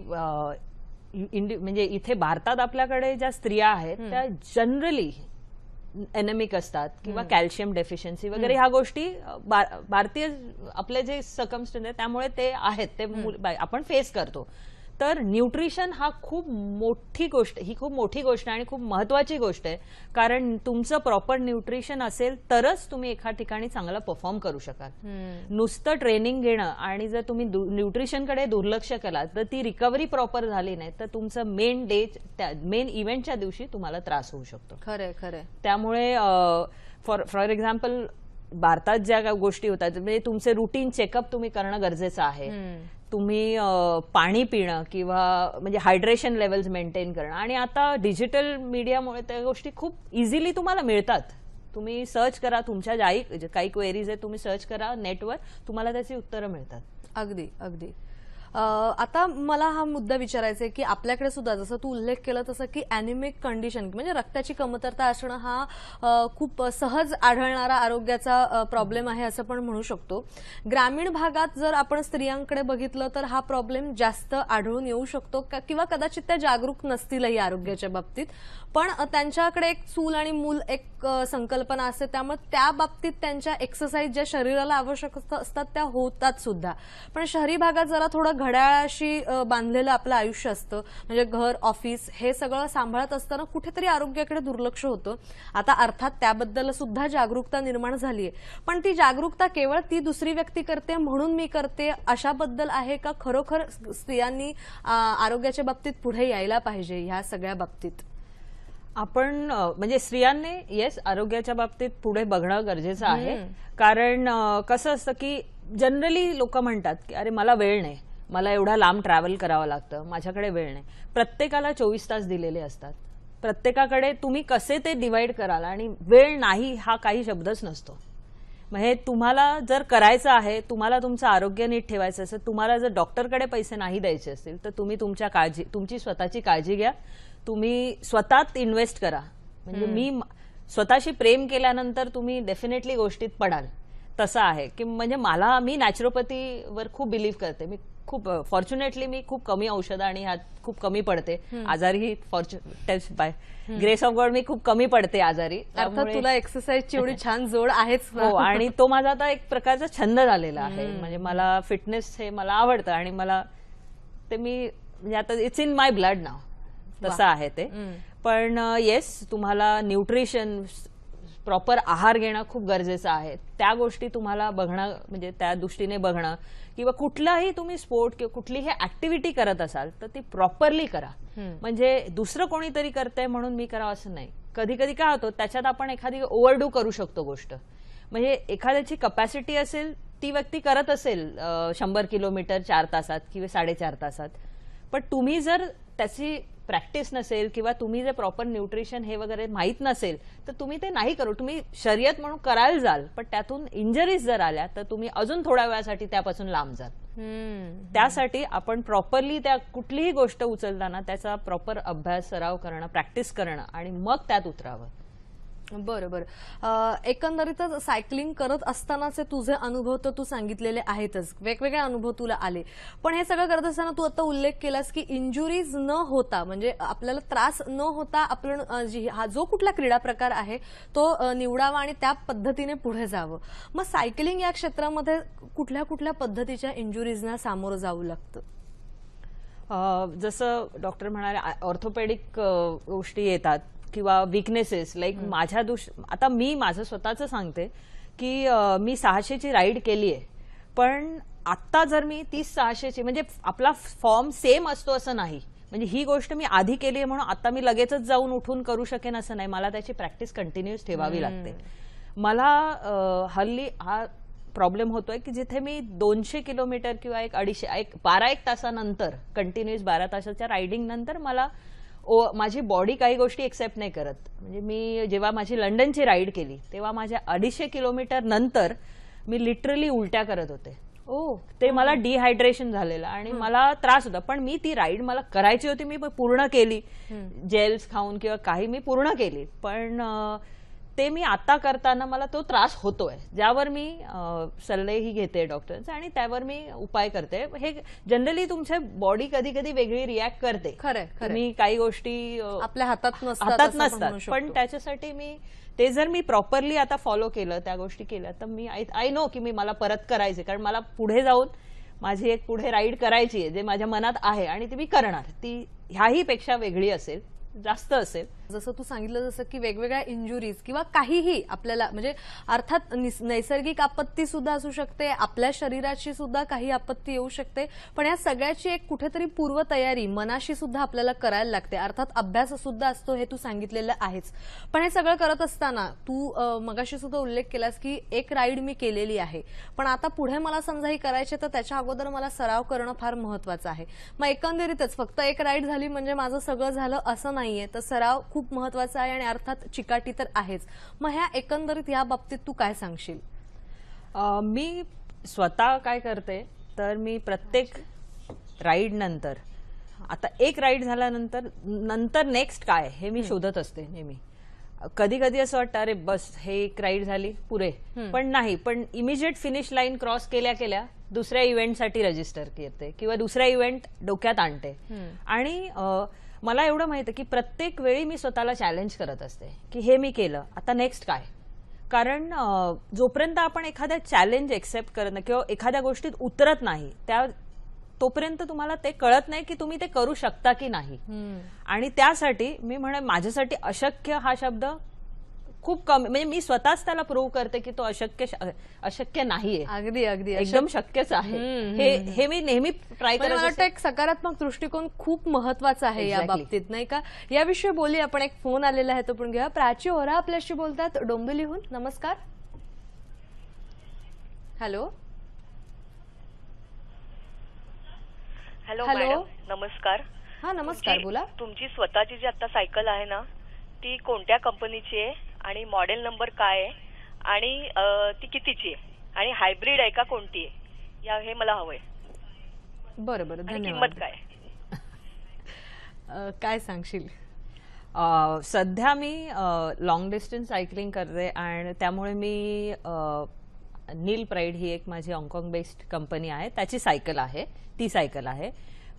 म्हणजे इथे भारतात आपल्याकडे ज्या स्त्रिया आहेत त्या जनरली एनेमिक असतात किंवा कॅल्शियम डेफिशियन्सी वगैरे ह्या गोष्टी भारतीय आपले जे सकमस्टन्स आहेत त्यामुळे ते आहेत ते आपण फेस करतो तर न्यूट्रिशन हा खूप मोठी गोष्ट ही खूप मोठी गोष्ट आहे आणि खूप महत्वाची गोष्ट आहे कारण तुमचं प्रॉपर न्यूट्रिशन असेल तरच तुम्ही एका ठिकाणी चांगला परफॉर्म करू शकाल नुसतं ट्रेनिंग घेणं आणि जर तुम्ही न्यूट्रिशनकडे दुर्लक्ष केला तर ती रिकव्हरी प्रॉपर झाली नाही तर तुमचं मेन डे मेन इव्हेंटच्या दिवशी तुम्हाला त्रास होऊ शकतो खरं खरे त्यामुळे फॉर फॉर एक्झाम्पल भारतात ज्या गोष्टी होतात म्हणजे तुमचे रुटीन चेकअप तुम्ही करणं गरजेचं आहे तुम्ही पाणी पिणं किंवा म्हणजे हायड्रेशन लेवल्स मेंटेन करणं आणि आता डिजिटल मीडियामुळे त्या गोष्टी खूप इझिली तुम्हाला मिळतात तुम्ही सर्च करा तुमच्या जाई काही क्वेरीज आहेत तुम्ही सर्च करा नेटवर तुम्हाला त्याची उत्तरं मिळतात अगदी अगदी आता मला हा मुद्दा विचारायचा आहे की आपल्याकडे सुद्धा जसं तू उल्लेख केला तसं की अॅनिमिक कंडिशन म्हणजे रक्ताची कमतरता असणं हा खूप सहज आढळणारा आरोग्याचा प्रॉब्लेम आहे असं पण म्हणू शकतो ग्रामीण भागात जर आपण स्त्रियांकडे बघितलं तर हा प्रॉब्लेम जास्त आढळून येऊ शकतो किंवा कदाचित त्या जागरूक नसतीलही आरोग्याच्या बाबतीत पण त्यांच्याकडे एक चूल आणि मूल एक संकल्पना असते त्यामुळे त्या बाबतीत त्यांच्या एक्सरसाइज ज्या शरीराला आवश्यक असतात त्या होतात सुद्धा पण शहरी भागात जरा थोडं घड्याळाशी बांधलेलं आपलं आयुष्य असतं म्हणजे घर ऑफिस हे सगळं सांभाळत असताना कुठेतरी आरोग्याकडे दुर्लक्ष होतं आता अर्थात त्याबद्दल सुद्धा जागरूकता निर्माण झालीय पण ती जागरूकता केवळ ती दुसरी व्यक्ती करते म्हणून मी करते अशाबद्दल आहे का खरोखर स्त्रियांनी आरोग्याच्या बाबतीत पुढे यायला पाहिजे ह्या सगळ्या बाबतीत आपण म्हणजे स्त्रियांनी येस आरोग्याच्या बाबतीत पुढे बघणं गरजेचं आहे कारण कसं असतं की जनरली लोक म्हणतात की अरे मला वेळ नाही मला एवढा लांब ट्रॅव्हल करावं लागतं माझ्याकडे वेळ नाही प्रत्येकाला चोवीस तास दिलेले असतात प्रत्येकाकडे तुम्ही कसे ते डिवाईड कराल आणि वेळ नाही हा काही शब्दच नसतो म्हणजे तुम्हाला जर करायचं आहे तुम्हाला तुमचं आरोग्य नीट ठेवायचं असेल तुम्हाला जर डॉक्टरकडे पैसे नाही द्यायचे असतील तर तुम्ही तुमच्या काळजी तुमची स्वतःची काळजी घ्या तुम्ही स्वतःत इन्व्हेस्ट करा म्हणजे मी स्वतःशी प्रेम केल्यानंतर तुम्ही डेफिनेटली गोष्टीत पडाल तसं आहे की म्हणजे मला मी नॅचरोपॅथीवर खूप बिलीव्ह करते मी खूप फॉर्च्युनेटली मी खूप कमी औषधं आणि ह्यात खूप कमी पडते आजारी बाय ग्रेस ऑफ गॉड मी खूप कमी पडते आजारी तुला एक्सरसाइजची एवढी छान जोड आहेच हो आणि तो माझा आता एक प्रकारचा छंद झालेला आहे म्हणजे मला फिटनेस हे मला आवडतं आणि मला ते मी म्हणजे आता इट्स इन माय ब्लड नाव तसं आहे ते पण येस तुम्हाला न्यूट्रिशन प्रॉपर आहार घेणं खूप गरजेचं आहे त्या गोष्टी तुम्हाला बघणं म्हणजे त्या दृष्टीने बघणं किंवा कुठलाही तुम्ही स्पोर्ट किंवा कुठलीही ऍक्टिव्हिटी करत असाल तर ती प्रॉपरली करा म्हणजे दुसरं कोणीतरी करतंय म्हणून मी करावं असं नाही कधी कधी काय होतं त्याच्यात आपण एखादी ओव्हरडू करू शकतो गोष्ट म्हणजे एखाद्याची कपॅसिटी असेल ती व्यक्ती करत असेल शंभर किलोमीटर चार तासात किंवा साडेचार तासात पण तुम्ही जर त्याची प्रॅक्टिस नसेल किंवा तुम्ही जे प्रॉपर न्यूट्रिशन हे वगैरे माहीत नसेल तर तुम्ही ते नाही करू तुम्ही शर्यत म्हणून करायला जाल पण त्यातून इंजरीज जर आल्या तर तुम्ही अजून थोड्या वेळासाठी त्यापासून लांब जाल त्यासाठी आपण प्रॉपरली त्या कुठलीही गोष्ट उचलताना त्याचा प्रॉपर अभ्यास सराव करणं प्रॅक्टिस करणं आणि मग त्यात उतरावं बरं बरं एकंदरीतच सायकलिंग करत असतानाचे तुझे अनुभव तर तू सांगितलेले आहेतच वेगवेगळे अनुभव तुला आले पण हे सगळं करत असताना तू आता उल्लेख केलास की इंजुरीज न होता म्हणजे आपल्याला त्रास न होता आपण जी हा जो कुठला क्रीडा प्रकार आहे तो निवडावा आणि त्या पद्धतीने पुढे जावं मग सायकलिंग या क्षेत्रामध्ये कुठल्या कुठल्या पद्धतीच्या इंजुरीजना सामोरं जावं लागतं जसं डॉक्टर म्हणाले ऑर्थोपेडिक गोष्टी येतात किंवा विकनेसेस लाईक माझ्या दुष आता मी माझं स्वतःचं सांगते की मी सहाशेची राईड केली आहे पण आत्ता जर मी तीस सहाशेची म्हणजे आपला फॉर्म सेम असतो असं नाही म्हणजे ही गोष्ट मी आधी केली आहे म्हणून आता मी लगेचच जाऊन उठून करू शकेन असं नाही मला त्याची प्रॅक्टिस कंटिन्युअस ठेवावी लागते मला हल्ली हा प्रॉब्लेम होतोय की जिथे मी दोनशे किलोमीटर किंवा एक अडीचशे एक बारा एक तासानंतर कंटिन्युअस बारा तासाच्या रायडिंग नंतर मला ओ माझी बॉडी काही गोष्टी एक्सेप्ट नाही करत म्हणजे मी जेव्हा माझी लंडनची राईड केली तेव्हा माझ्या अडीचशे किलोमीटर नंतर मी लिटरली उलट्या करत होते ओ ते मला डिहायड्रेशन झालेलं आणि मला त्रास होता पण मी ती राईड मला करायची होती मी पूर्ण केली जेल्स खाऊन किंवा काही मी पूर्ण केली पण ते मी आता करताना मला तो त्रास होतोय ज्यावर मी सल्लेही घेते डॉक्टर्स आणि त्यावर मी उपाय करते हे जनरली तुमचे बॉडी कधी कधी वेगळी रिॲक्ट करते खरं मी काही गोष्टी आपल्या हातात हातात नसतात पण त्याच्यासाठी मी ते जर मी प्रॉपरली आता फॉलो केलं त्या गोष्टी केल्या तर मी आय नो की मी मला परत करायचे कारण मला पुढे जाऊन माझी एक पुढे राईड करायची आहे जे माझ्या मनात आहे आणि ती मी करणार ती ह्याही पेक्षा वेगळी असेल जास्त असेल जसं तू सांगितलं जसं की वेगवेगळ्या इंजुरीज किंवा काहीही आपल्याला म्हणजे अर्थात नैसर्गिक आपत्ती सुद्धा असू शकते आपल्या शरीराची सुद्धा काही आपत्ती येऊ शकते पण या सगळ्याची एक कुठेतरी पूर्वतयारी मनाशी सुद्धा आपल्याला करायला लागते अर्थात अभ्यास सुद्धा असतो हे तू सांगितलेलं आहेच पण हे सगळं करत असताना तू मगाशी सुद्धा उल्लेख केलास की एक राईड मी केलेली आहे पण आता पुढे मला समजा करायचे तर त्याच्या अगोदर मला सराव करणं फार महत्वाचं आहे मग एकंदरीतच फक्त एक राईड झाली म्हणजे माझं सगळं झालं असं नाही नाहीये तर सराव खूप महत्वाचा आहे आणि अर्थात चिकाटी तर आहेच मग ह्या एकंदरीत या बाबतीत तू काय सांगशील मी स्वतः काय करते तर मी प्रत्येक राईड नंतर आता एक राईड झाल्यानंतर नंतर नेक्स्ट काय हे मी शोधत असते नेहमी कधी कधी असं वाटतं अरे बस हे एक राईड झाली पुरे पण नाही पण इमिजिएट फिनिश लाईन क्रॉस केल्या केल्या दुसऱ्या इव्हेंटसाठी रजिस्टर करते किंवा दुसरा इव्हेंट डोक्यात आणते आणि मला एवढं माहिती की प्रत्येक वेळी मी स्वतःला चॅलेंज करत असते की हे मी केलं आता नेक्स्ट काय कारण जोपर्यंत आपण एखाद्या चॅलेंज एक्सेप्ट करत नाही किंवा एखाद्या गोष्टीत उतरत नाही त्या तोपर्यंत तुम्हाला ते कळत नाही की तुम्ही ते करू शकता की नाही आणि त्यासाठी मी म्हणे माझ्यासाठी अशक्य हा शब्द खूप कमी म्हणजे मी स्वतःच त्याला प्रूव्ह करते की तो अशक्य अशक्य नाहीये अगदी अगदी एकदम शक्यच आहे हे मी नेहमी ट्राय मला वाटतं एक सकारात्मक दृष्टिकोन खूप महत्वाचा आहे या बाबतीत नाही का याविषयी बोली आपण एक फोन आलेला आहे तो पण घ्या प्राची ओरा आपल्याशी बोलतात डोंबिवलीहून नमस्कार हॅलो हॅलो हॅलो नमस्कार हा नमस्कार बोला तुमची स्वतःची जी आता सायकल आहे ना ती कोणत्या कंपनीची आहे आणि मॉडेल नंबर काय आहे आणि ती कितीची आहे आणि हायब्रिड आहे का कोणती आहे या हे मला हवंय बरं बरं किंमत काय काय सांगशील सध्या मी लॉंग डिस्टन्स सायकलिंग करते आणि त्यामुळे मी नील प्राईड ही एक माझी हाँगकाँग बेस्ड कंपनी आहे त्याची सायकल आहे ती सायकल आहे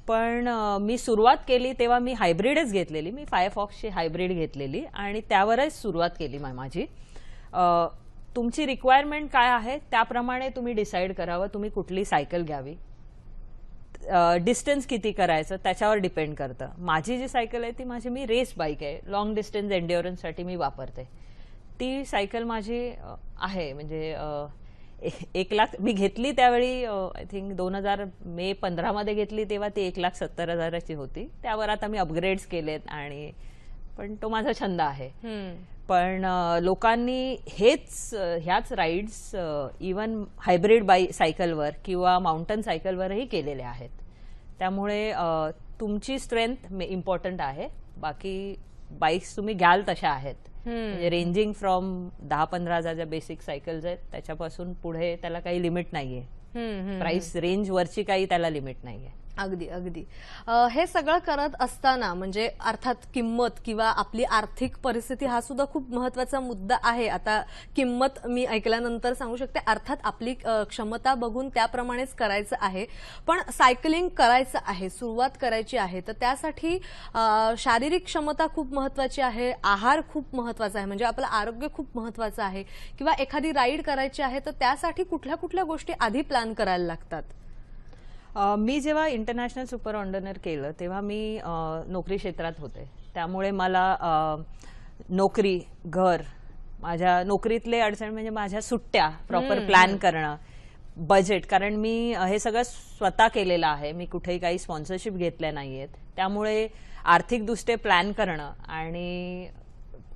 पण मी सुरुवात केली तेव्हा मी हायब्रिडच घेतलेली मी फायरफॉक्सची हायब्रिड घेतलेली आणि त्यावरच सुरुवात केली माझी तुमची रिक्वायरमेंट काय आहे त्याप्रमाणे तुम्ही डिसाईड करावं तुम्ही कुठली सायकल घ्यावी डिस्टन्स किती करायचं त्याच्यावर डिपेंड करतं माझी जी सायकल आहे ती माझी मी रेस बाईक आहे लाँग डिस्टन्स एंडिओरन्ससाठी मी वापरते ती सायकल माझी आहे म्हणजे एक लाख मी घेतली त्यावेळी आय थिंक दोन हजार मे पंधरामध्ये घेतली तेव्हा ती एक लाख सत्तर हजाराची होती त्यावर आता मी अपग्रेड्स केलेत आणि पण तो माझा छंद आहे पण लोकांनी हेच ह्याच राईड्स इवन हायब्रिड बाई सायकलवर किंवा माउंटन सायकलवरही केलेले आहेत त्यामुळे तुमची स्ट्रेंथ इम्पॉर्टंट आहे बाकी बाईक्स तुम्ही घ्याल तशा आहेत म्हणजे रेंजिंग फ्रॉम दहा पंधरा हजार ज्या बेसिक सायकल्स आहेत त्याच्यापासून पुढे त्याला काही लिमिट नाहीये प्राइस रेंज वरची काही त्याला लिमिट नाहीये अगदी अगदी हे सगळं करत असताना म्हणजे अर्थात किंमत किंवा आपली आर्थिक परिस्थिती हा सुद्धा खूप महत्वाचा मुद्दा आहे आता किंमत मी ऐकल्यानंतर सांगू शकते अर्थात आपली क्षमता बघून त्याप्रमाणेच करायचं आहे पण सायकलिंग करायचं आहे सुरुवात करायची आहे तर त्यासाठी शारीरिक क्षमता खूप महत्वाची आहे आहार खूप महत्वाचा आहे म्हणजे आपलं आरोग्य खूप महत्वाचं आहे किंवा एखादी राईड करायची आहे तर त्यासाठी कुठल्या कुठल्या गोष्टी आधी प्लॅन करायला लागतात मी जेव्हा इंटरनॅशनल सुपर ऑन्डनर केलं तेव्हा मी नोकरी क्षेत्रात होते त्यामुळे मला नोकरी घर माझ्या नोकरीतले अडचण म्हणजे माझ्या सुट्ट्या प्रॉपर प्लॅन करणं बजेट कारण मी हे सगळं स्वतः केलेलं आहे मी कुठेही काही स्पॉन्सरशिप घेतल्या नाही आहेत त्यामुळे आर्थिकदृष्ट्या प्लॅन करणं आणि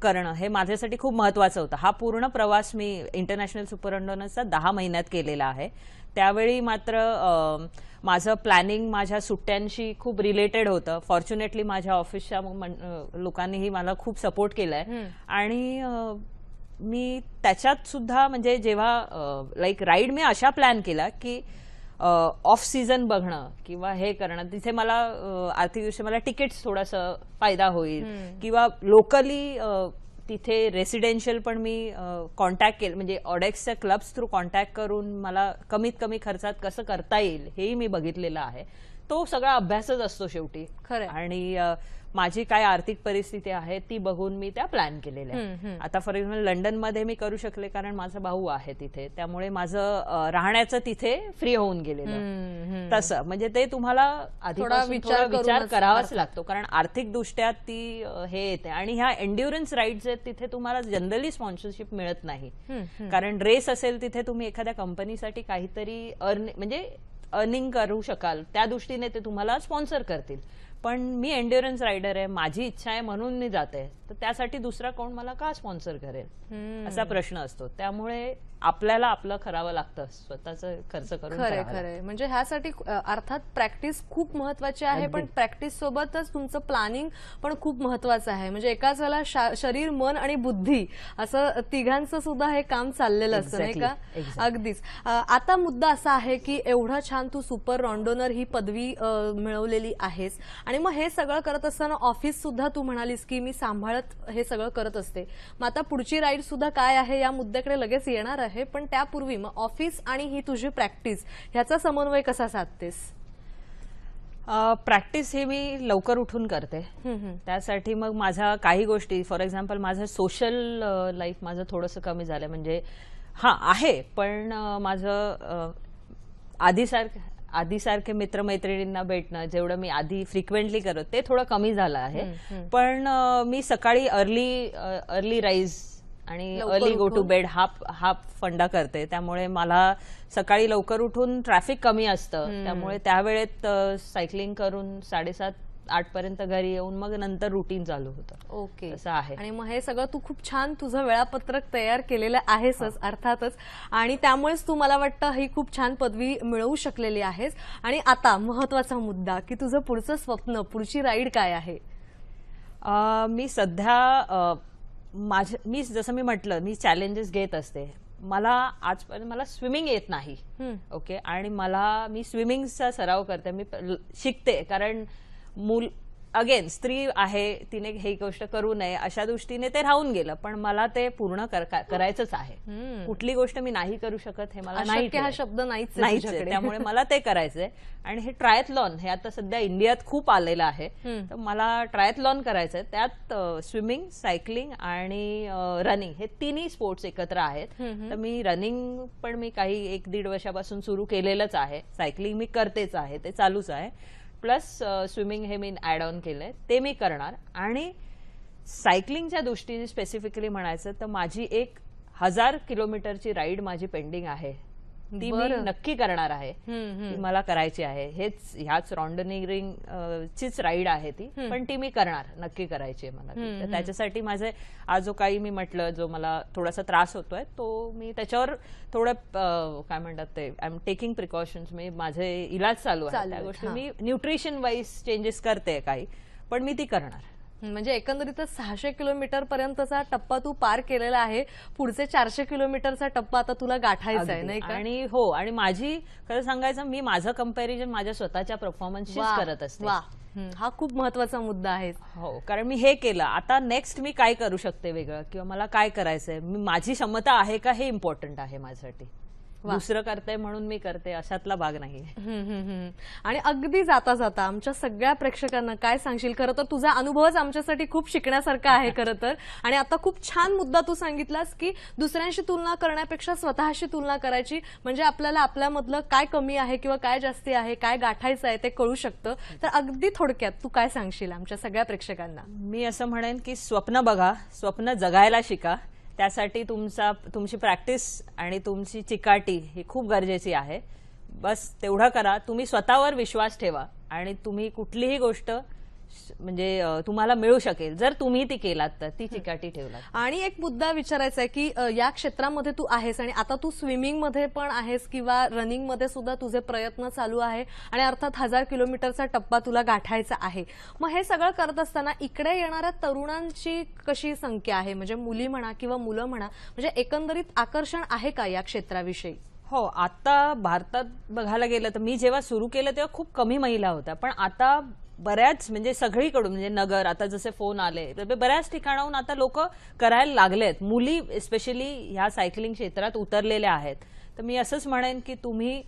करणं हे माझ्यासाठी खूप महत्त्वाचं होतं हा पूर्ण प्रवास मी इंटरनॅशनल अंडोनसचा दहा महिन्यात केलेला आहे त्यावेळी मात्र माझं प्लॅनिंग माझ्या सुट्ट्यांशी खूप रिलेटेड होतं फॉर्च्युनेटली माझ्या ऑफिसच्या लोकांनीही मला खूप सपोर्ट केलाय आणि मी त्याच्यात सुद्धा म्हणजे जेव्हा लाईक राईड मी अशा प्लॅन केला की ऑफ सीजन बघणं किंवा हे करणं तिथे मला आर्थिक दिवशी मला तिकीट्स थोडासा फायदा होईल किंवा लोकली तिथे रेसिडेन्शियल पण मी कॉन्टॅक्ट केलं म्हणजे ऑडेक्सच्या क्लब्स थ्रू कॉन्टॅक्ट करून मला कमीत कमी खर्चात कसं करता येईल हेही मी बघितलेलं आहे तो सगळा अभ्यासच असतो शेवटी खरं आणि माझी काय आर्थिक परिस्थिती आहे ती बघून मी त्या प्लॅन केलेल्या आता फॉर एक्झाम्पल मध्ये मी करू शकले कारण माझा भाऊ आहे तिथे त्यामुळे माझं राहण्याचं तिथे फ्री होऊन गेलेलं तसं म्हणजे ते तुम्हाला विचार विचार करावाच लागतो कारण आर्थिक दृष्ट्या ती हे येते आणि ह्या एन्ड्युरन्स राईट्स आहेत तिथे तुम्हाला जनरली स्पॉन्सरशिप मिळत नाही कारण रेस असेल तिथे तुम्ही एखाद्या कंपनीसाठी काहीतरी अर्न म्हणजे अर्निंग करू शकाल त्या दृष्टीने ते तुम्हाला स्पॉन्सर करतील पण मी एन्ड्युरन्स रायडर आहे माझी इच्छा आहे म्हणून मी जाते तर त्यासाठी दुसरा कोण मला का स्पॉन्सर करेल असा प्रश्न असतो त्यामुळे आपल्याला आपलं करावं लागतं स्वतःच खर्च करून खरं खरंय म्हणजे ह्यासाठी अर्थात प्रॅक्टिस खूप महत्वाची आहे पण प्रॅक्टिस सोबतच तुमचं प्लॅनिंग पण खूप महत्वाचं आहे म्हणजे एकाच वेळेला शरीर मन आणि बुद्धी असं तिघांचं सुद्धा हे काम चाललेलं असतं नाही का अगदीच आता मुद्दा असा आहे की एवढा छान तू सुपर रॉन्डोनर ही पदवी मिळवलेली आहेस आणि मग हे सगळं करत असताना ऑफिस सुद्धा तू म्हणालीस की मी सांभाळत हे सगळं करत असते मग आता पुढची राईड सुद्धा काय आहे या मुद्द्याकडे लगेच येणार आहे आहे पण त्यापूर्वी मग ऑफिस आणि ही तुझी प्रॅक्टिस ह्याचा समन्वय कसा साधतेस प्रॅक्टिस ही मी लवकर उठून करते त्यासाठी मग माझ्या काही गोष्टी फॉर एक्झाम्पल माझं सोशल लाईफ माझं थोडंसं कमी झालं म्हणजे हां आहे पण माझं आधीसारखं आधीसारखे मित्रमैत्रिणींना भेटणं जेवढं मी आधी फ्रिक्वेंटली करत ते थोडं कमी झालं आहे पण मी सकाळी अर्ली अर्ली राईज आणि अर्ली गो टू बेड हा हा फंडा करते त्यामुळे मला सकाळी लवकर उठून ट्रॅफिक कमी असतं त्यामुळे त्यावेळेत सायकलिंग करून साडेसात आठ पर्यंत घरी येऊन मग नंतर रुटीन चालू होतं ओके असं आहे आणि मग हे सगळं तू खूप छान तुझं वेळापत्रक तयार केलेलं आहेसच अर्थातच आणि त्यामुळेच तू मला वाटतं ही खूप छान पदवी मिळवू शकलेली आहेस आणि आता महत्वाचा मुद्दा की तुझं पुढचं स्वप्न पुढची राईड काय आहे मी सध्या माझ मी जसं मी म्हटलं मी चॅलेंजेस घेत असते मला आजपर्यंत मला स्विमिंग येत नाही ओके आणि मला मी स्विमिंगचा सराव करते मी शिकते कारण मूल अगेन स्त्री आहे तिने हे गोष्ट करू नये अशा दृष्टीने ते राहून गेलं पण मला ते पूर्ण करायचंच आहे कुठली गोष्ट मी नाही करू शकत हे मला नाही हा शब्द नाहीच नाही त्यामुळे मला ते करायचंय आणि हे ट्रायथलॉन हे आता सध्या इंडियात खूप आलेलं आहे तर मला ट्रायथलॉन करायचंय त्यात स्विमिंग सायकलिंग आणि रनिंग हे तिन्ही स्पोर्ट्स एकत्र आहेत तर मी रनिंग पण मी काही एक दीड वर्षापासून सुरू केलेलंच आहे सायकलिंग मी करतेच आहे ते चालूच आहे प्लस स्विमिंग हे मी ॲड ऑन केलं ते मी करणार आणि सायकलिंगच्या दृष्टीने स्पेसिफिकली म्हणायचं तर माझी एक हजार किलोमीटरची राईड माझी पेंडिंग आहे ती मी नक्की करणार आहे मला करायची आहे हेच ह्याच रॉन्डनिरिंग चीच राईड आहे ती पण ती मी करणार नक्की करायची आहे मला त्याच्यासाठी माझे आज जो काही मी म्हटलं जो मला थोडासा त्रास होतोय तो मी त्याच्यावर थोडं काय म्हणतात ते आय एम टेकिंग प्रिकॉशन्स मी माझे इलाज चालू आहे त्या गोष्टी मी न्यूट्रिशन वाईज चेंजेस करते काही पण मी ती करणार म्हणजे एकंदरीतच सहाशे किलोमीटर पर्यंतचा टप्पा तू पार केलेला आहे पुढचे चारशे किलोमीटरचा टप्पा आता तुला गाठायचा आहे नाही आणि हो आणि माझी खरं सांगायचं मी माझं कम्पॅरिझन माझ्या स्वतःच्या परफॉर्मन्सशी करत असते हा खूप महत्वाचा मुद्दा आहे हो कारण मी हे केलं आता नेक्स्ट मी काय करू शकते वेगळं किंवा मला काय करायचंय माझी क्षमता आहे का हे इम्पॉर्टंट आहे माझ्यासाठी दुसरं करते म्हणून मी करते अशातला भाग नाही आणि अगदी जाता जाता आमच्या सगळ्या प्रेक्षकांना काय सांगशील खरं तर तुझा अनुभवच आमच्यासाठी खूप शिकण्यासारखा आहे खरं तर आणि आता खूप छान मुद्दा तू सांगितलास की दुसऱ्यांशी तुलना करण्यापेक्षा स्वतःशी तुलना करायची म्हणजे आपल्याला आपल्यामधलं काय कमी आहे किंवा काय जास्ती आहे काय गाठायचं आहे ते कळू शकतं तर अगदी थोडक्यात तू काय सांगशील आमच्या सगळ्या प्रेक्षकांना मी असं म्हणेन की स्वप्न बघा स्वप्न जगायला शिका त्यासाठी तुमचा तुमची प्रॅक्टिस आणि तुमची चिकाटी ही खूप गरजेची आहे बस तेवढं करा तुम्ही स्वतःवर विश्वास ठेवा आणि तुम्ही कुठलीही गोष्ट म्हणजे तुम्हाला मिळू शकेल जर तुम्ही ती केलात तर ती चिकाटी ठेवला आणि एक मुद्दा विचारायचा आहे की या क्षेत्रामध्ये तू आहेस आणि आता तू स्विमिंग मध्ये पण आहेस किंवा रनिंग मध्ये सुद्धा तुझे प्रयत्न चालू आहे आणि अर्थात हजार किलोमीटरचा टप्पा तुला गाठायचा आहे मग हे सगळं करत असताना इकडे येणाऱ्या तरुणांची कशी संख्या आहे म्हणजे मुली म्हणा किंवा मुलं म्हणा म्हणजे एकंदरीत आकर्षण आहे का या क्षेत्राविषयी हो आता भारतात बघायला गेलं तर मी जेव्हा सुरू केलं तेव्हा खूप कमी महिला होत्या पण आता बऱ्याच म्हणजे सगळीकडून म्हणजे नगर आता जसे फोन आले तर बऱ्याच ठिकाणाहून आता लोक करायला लागलेत मुली स्पेशली ह्या सायकलिंग क्षेत्रात उतरलेल्या आहेत तर मी असंच म्हणेन की तुम्ही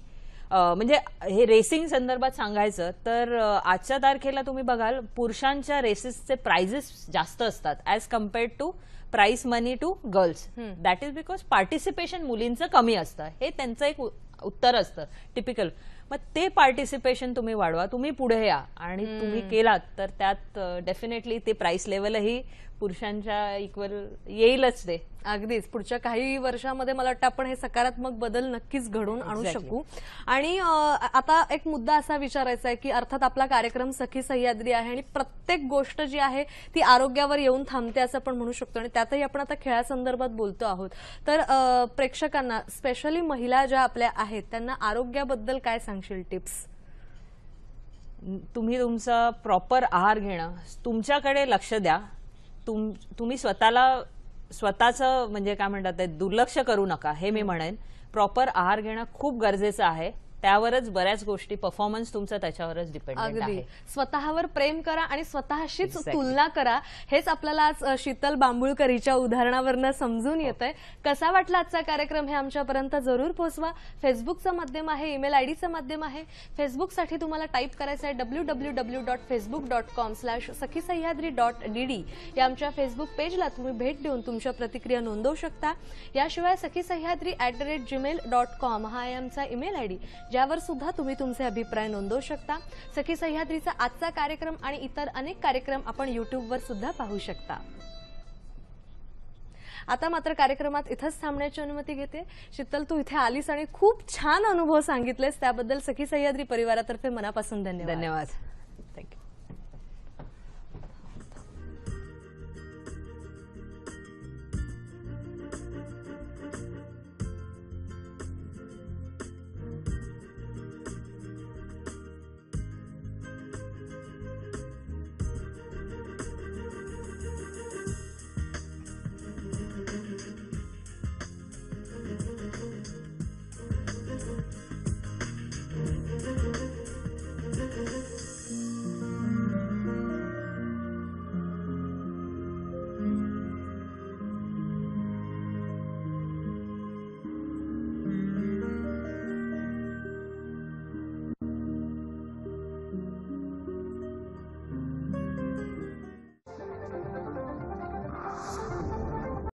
म्हणजे हे रेसिंग संदर्भात सांगायचं तर आजच्या तारखेला तुम्ही बघाल पुरुषांच्या रेसेसचे प्राइजेस जास्त असतात as compared to prize money to girls that is because participation मुलींचं कमी असतं हे त्यांचं एक उत्तर असतं टिपिकल मग ते पार्टिसिपेशन तुम्ही वाढवा तुम्ही पुढे या आणि तुम्ही केलात तर त्यात डेफिनेटली ते प्राइस लेवलही पुरुषांच्या इक्वल येईलच ते अगदीच पुढच्या काही वर्षामध्ये मला वाटतं आपण हे सकारात्मक बदल नक्कीच घडून आणू शकू आणि आता एक मुद्दा असा विचारायचा आहे की अर्थात आपला कार्यक्रम सखी सह्याद्री आहे आणि प्रत्येक गोष्ट जी आहे ती आरोग्यावर येऊन थांबते असं आपण म्हणू शकतो आणि त्यातही आपण आता खेळासंदर्भात बोलतो आहोत तर प्रेक्षकांना स्पेशली महिला ज्या आपल्या आहेत त्यांना आरोग्याबद्दल काय सांगशील टिप्स तुम्ही तुमचा प्रॉपर आहार घेणं तुमच्याकडे लक्ष द्या तुम तुम्ही स्वतःला स्वतःचं म्हणजे काय म्हणतात दुर्लक्ष करू नका हे मी म्हणेन प्रॉपर आहार घेणं खूप गरजेचं आहे त्यावरच बऱ्याच गोष्टी परफॉर्मन्स तुमचा त्याच्यावरच डिपेंड आहे स्वतःवर प्रेम करा आणि स्वतःशीच तुलना करा हेच आपल्याला आज शीतल बांबुळकरीच्या उदाहरणावरनं समजून हो. येत आहे कसा वाटला आजचा कार्यक्रम हे आमच्यापर्यंत जरूर पोहोचवा फेसबुकचं माध्यम आहे ईमेल आयडीचं माध्यम आहे फेसबुकसाठी तुम्हाला टाईप करायचं आहे W W W dot Facebook dot com slash Sakhi Sahyadri dot DD या आमच्या फेसबुक पेजला तुम्ही भेट देऊन तुमच्या प्रतिक्रिया नोंदवू शकता याशिवाय Sakhi Sahyadri at the rate Gmail dot com हा आमचा ईमेल आयडी ज्यावर सुद्धा तुम्ही तुमचे अभिप्राय नोंदवू शकता सखी सह्याद्रीचा आजचा कार्यक्रम आणि इतर अनेक कार्यक्रम आपण युट्यूबवर सुद्धा पाहू शकता आता मात्र कार्यक्रमात इथंच थांबण्याची अनुमती घेते शीतल तू इथे आलीस आणि खूप छान अनुभव सांगितलेस त्याबद्दल सखी सह्याद्री परिवारातर्फे मनापासून धन्यवाद धन्यवाद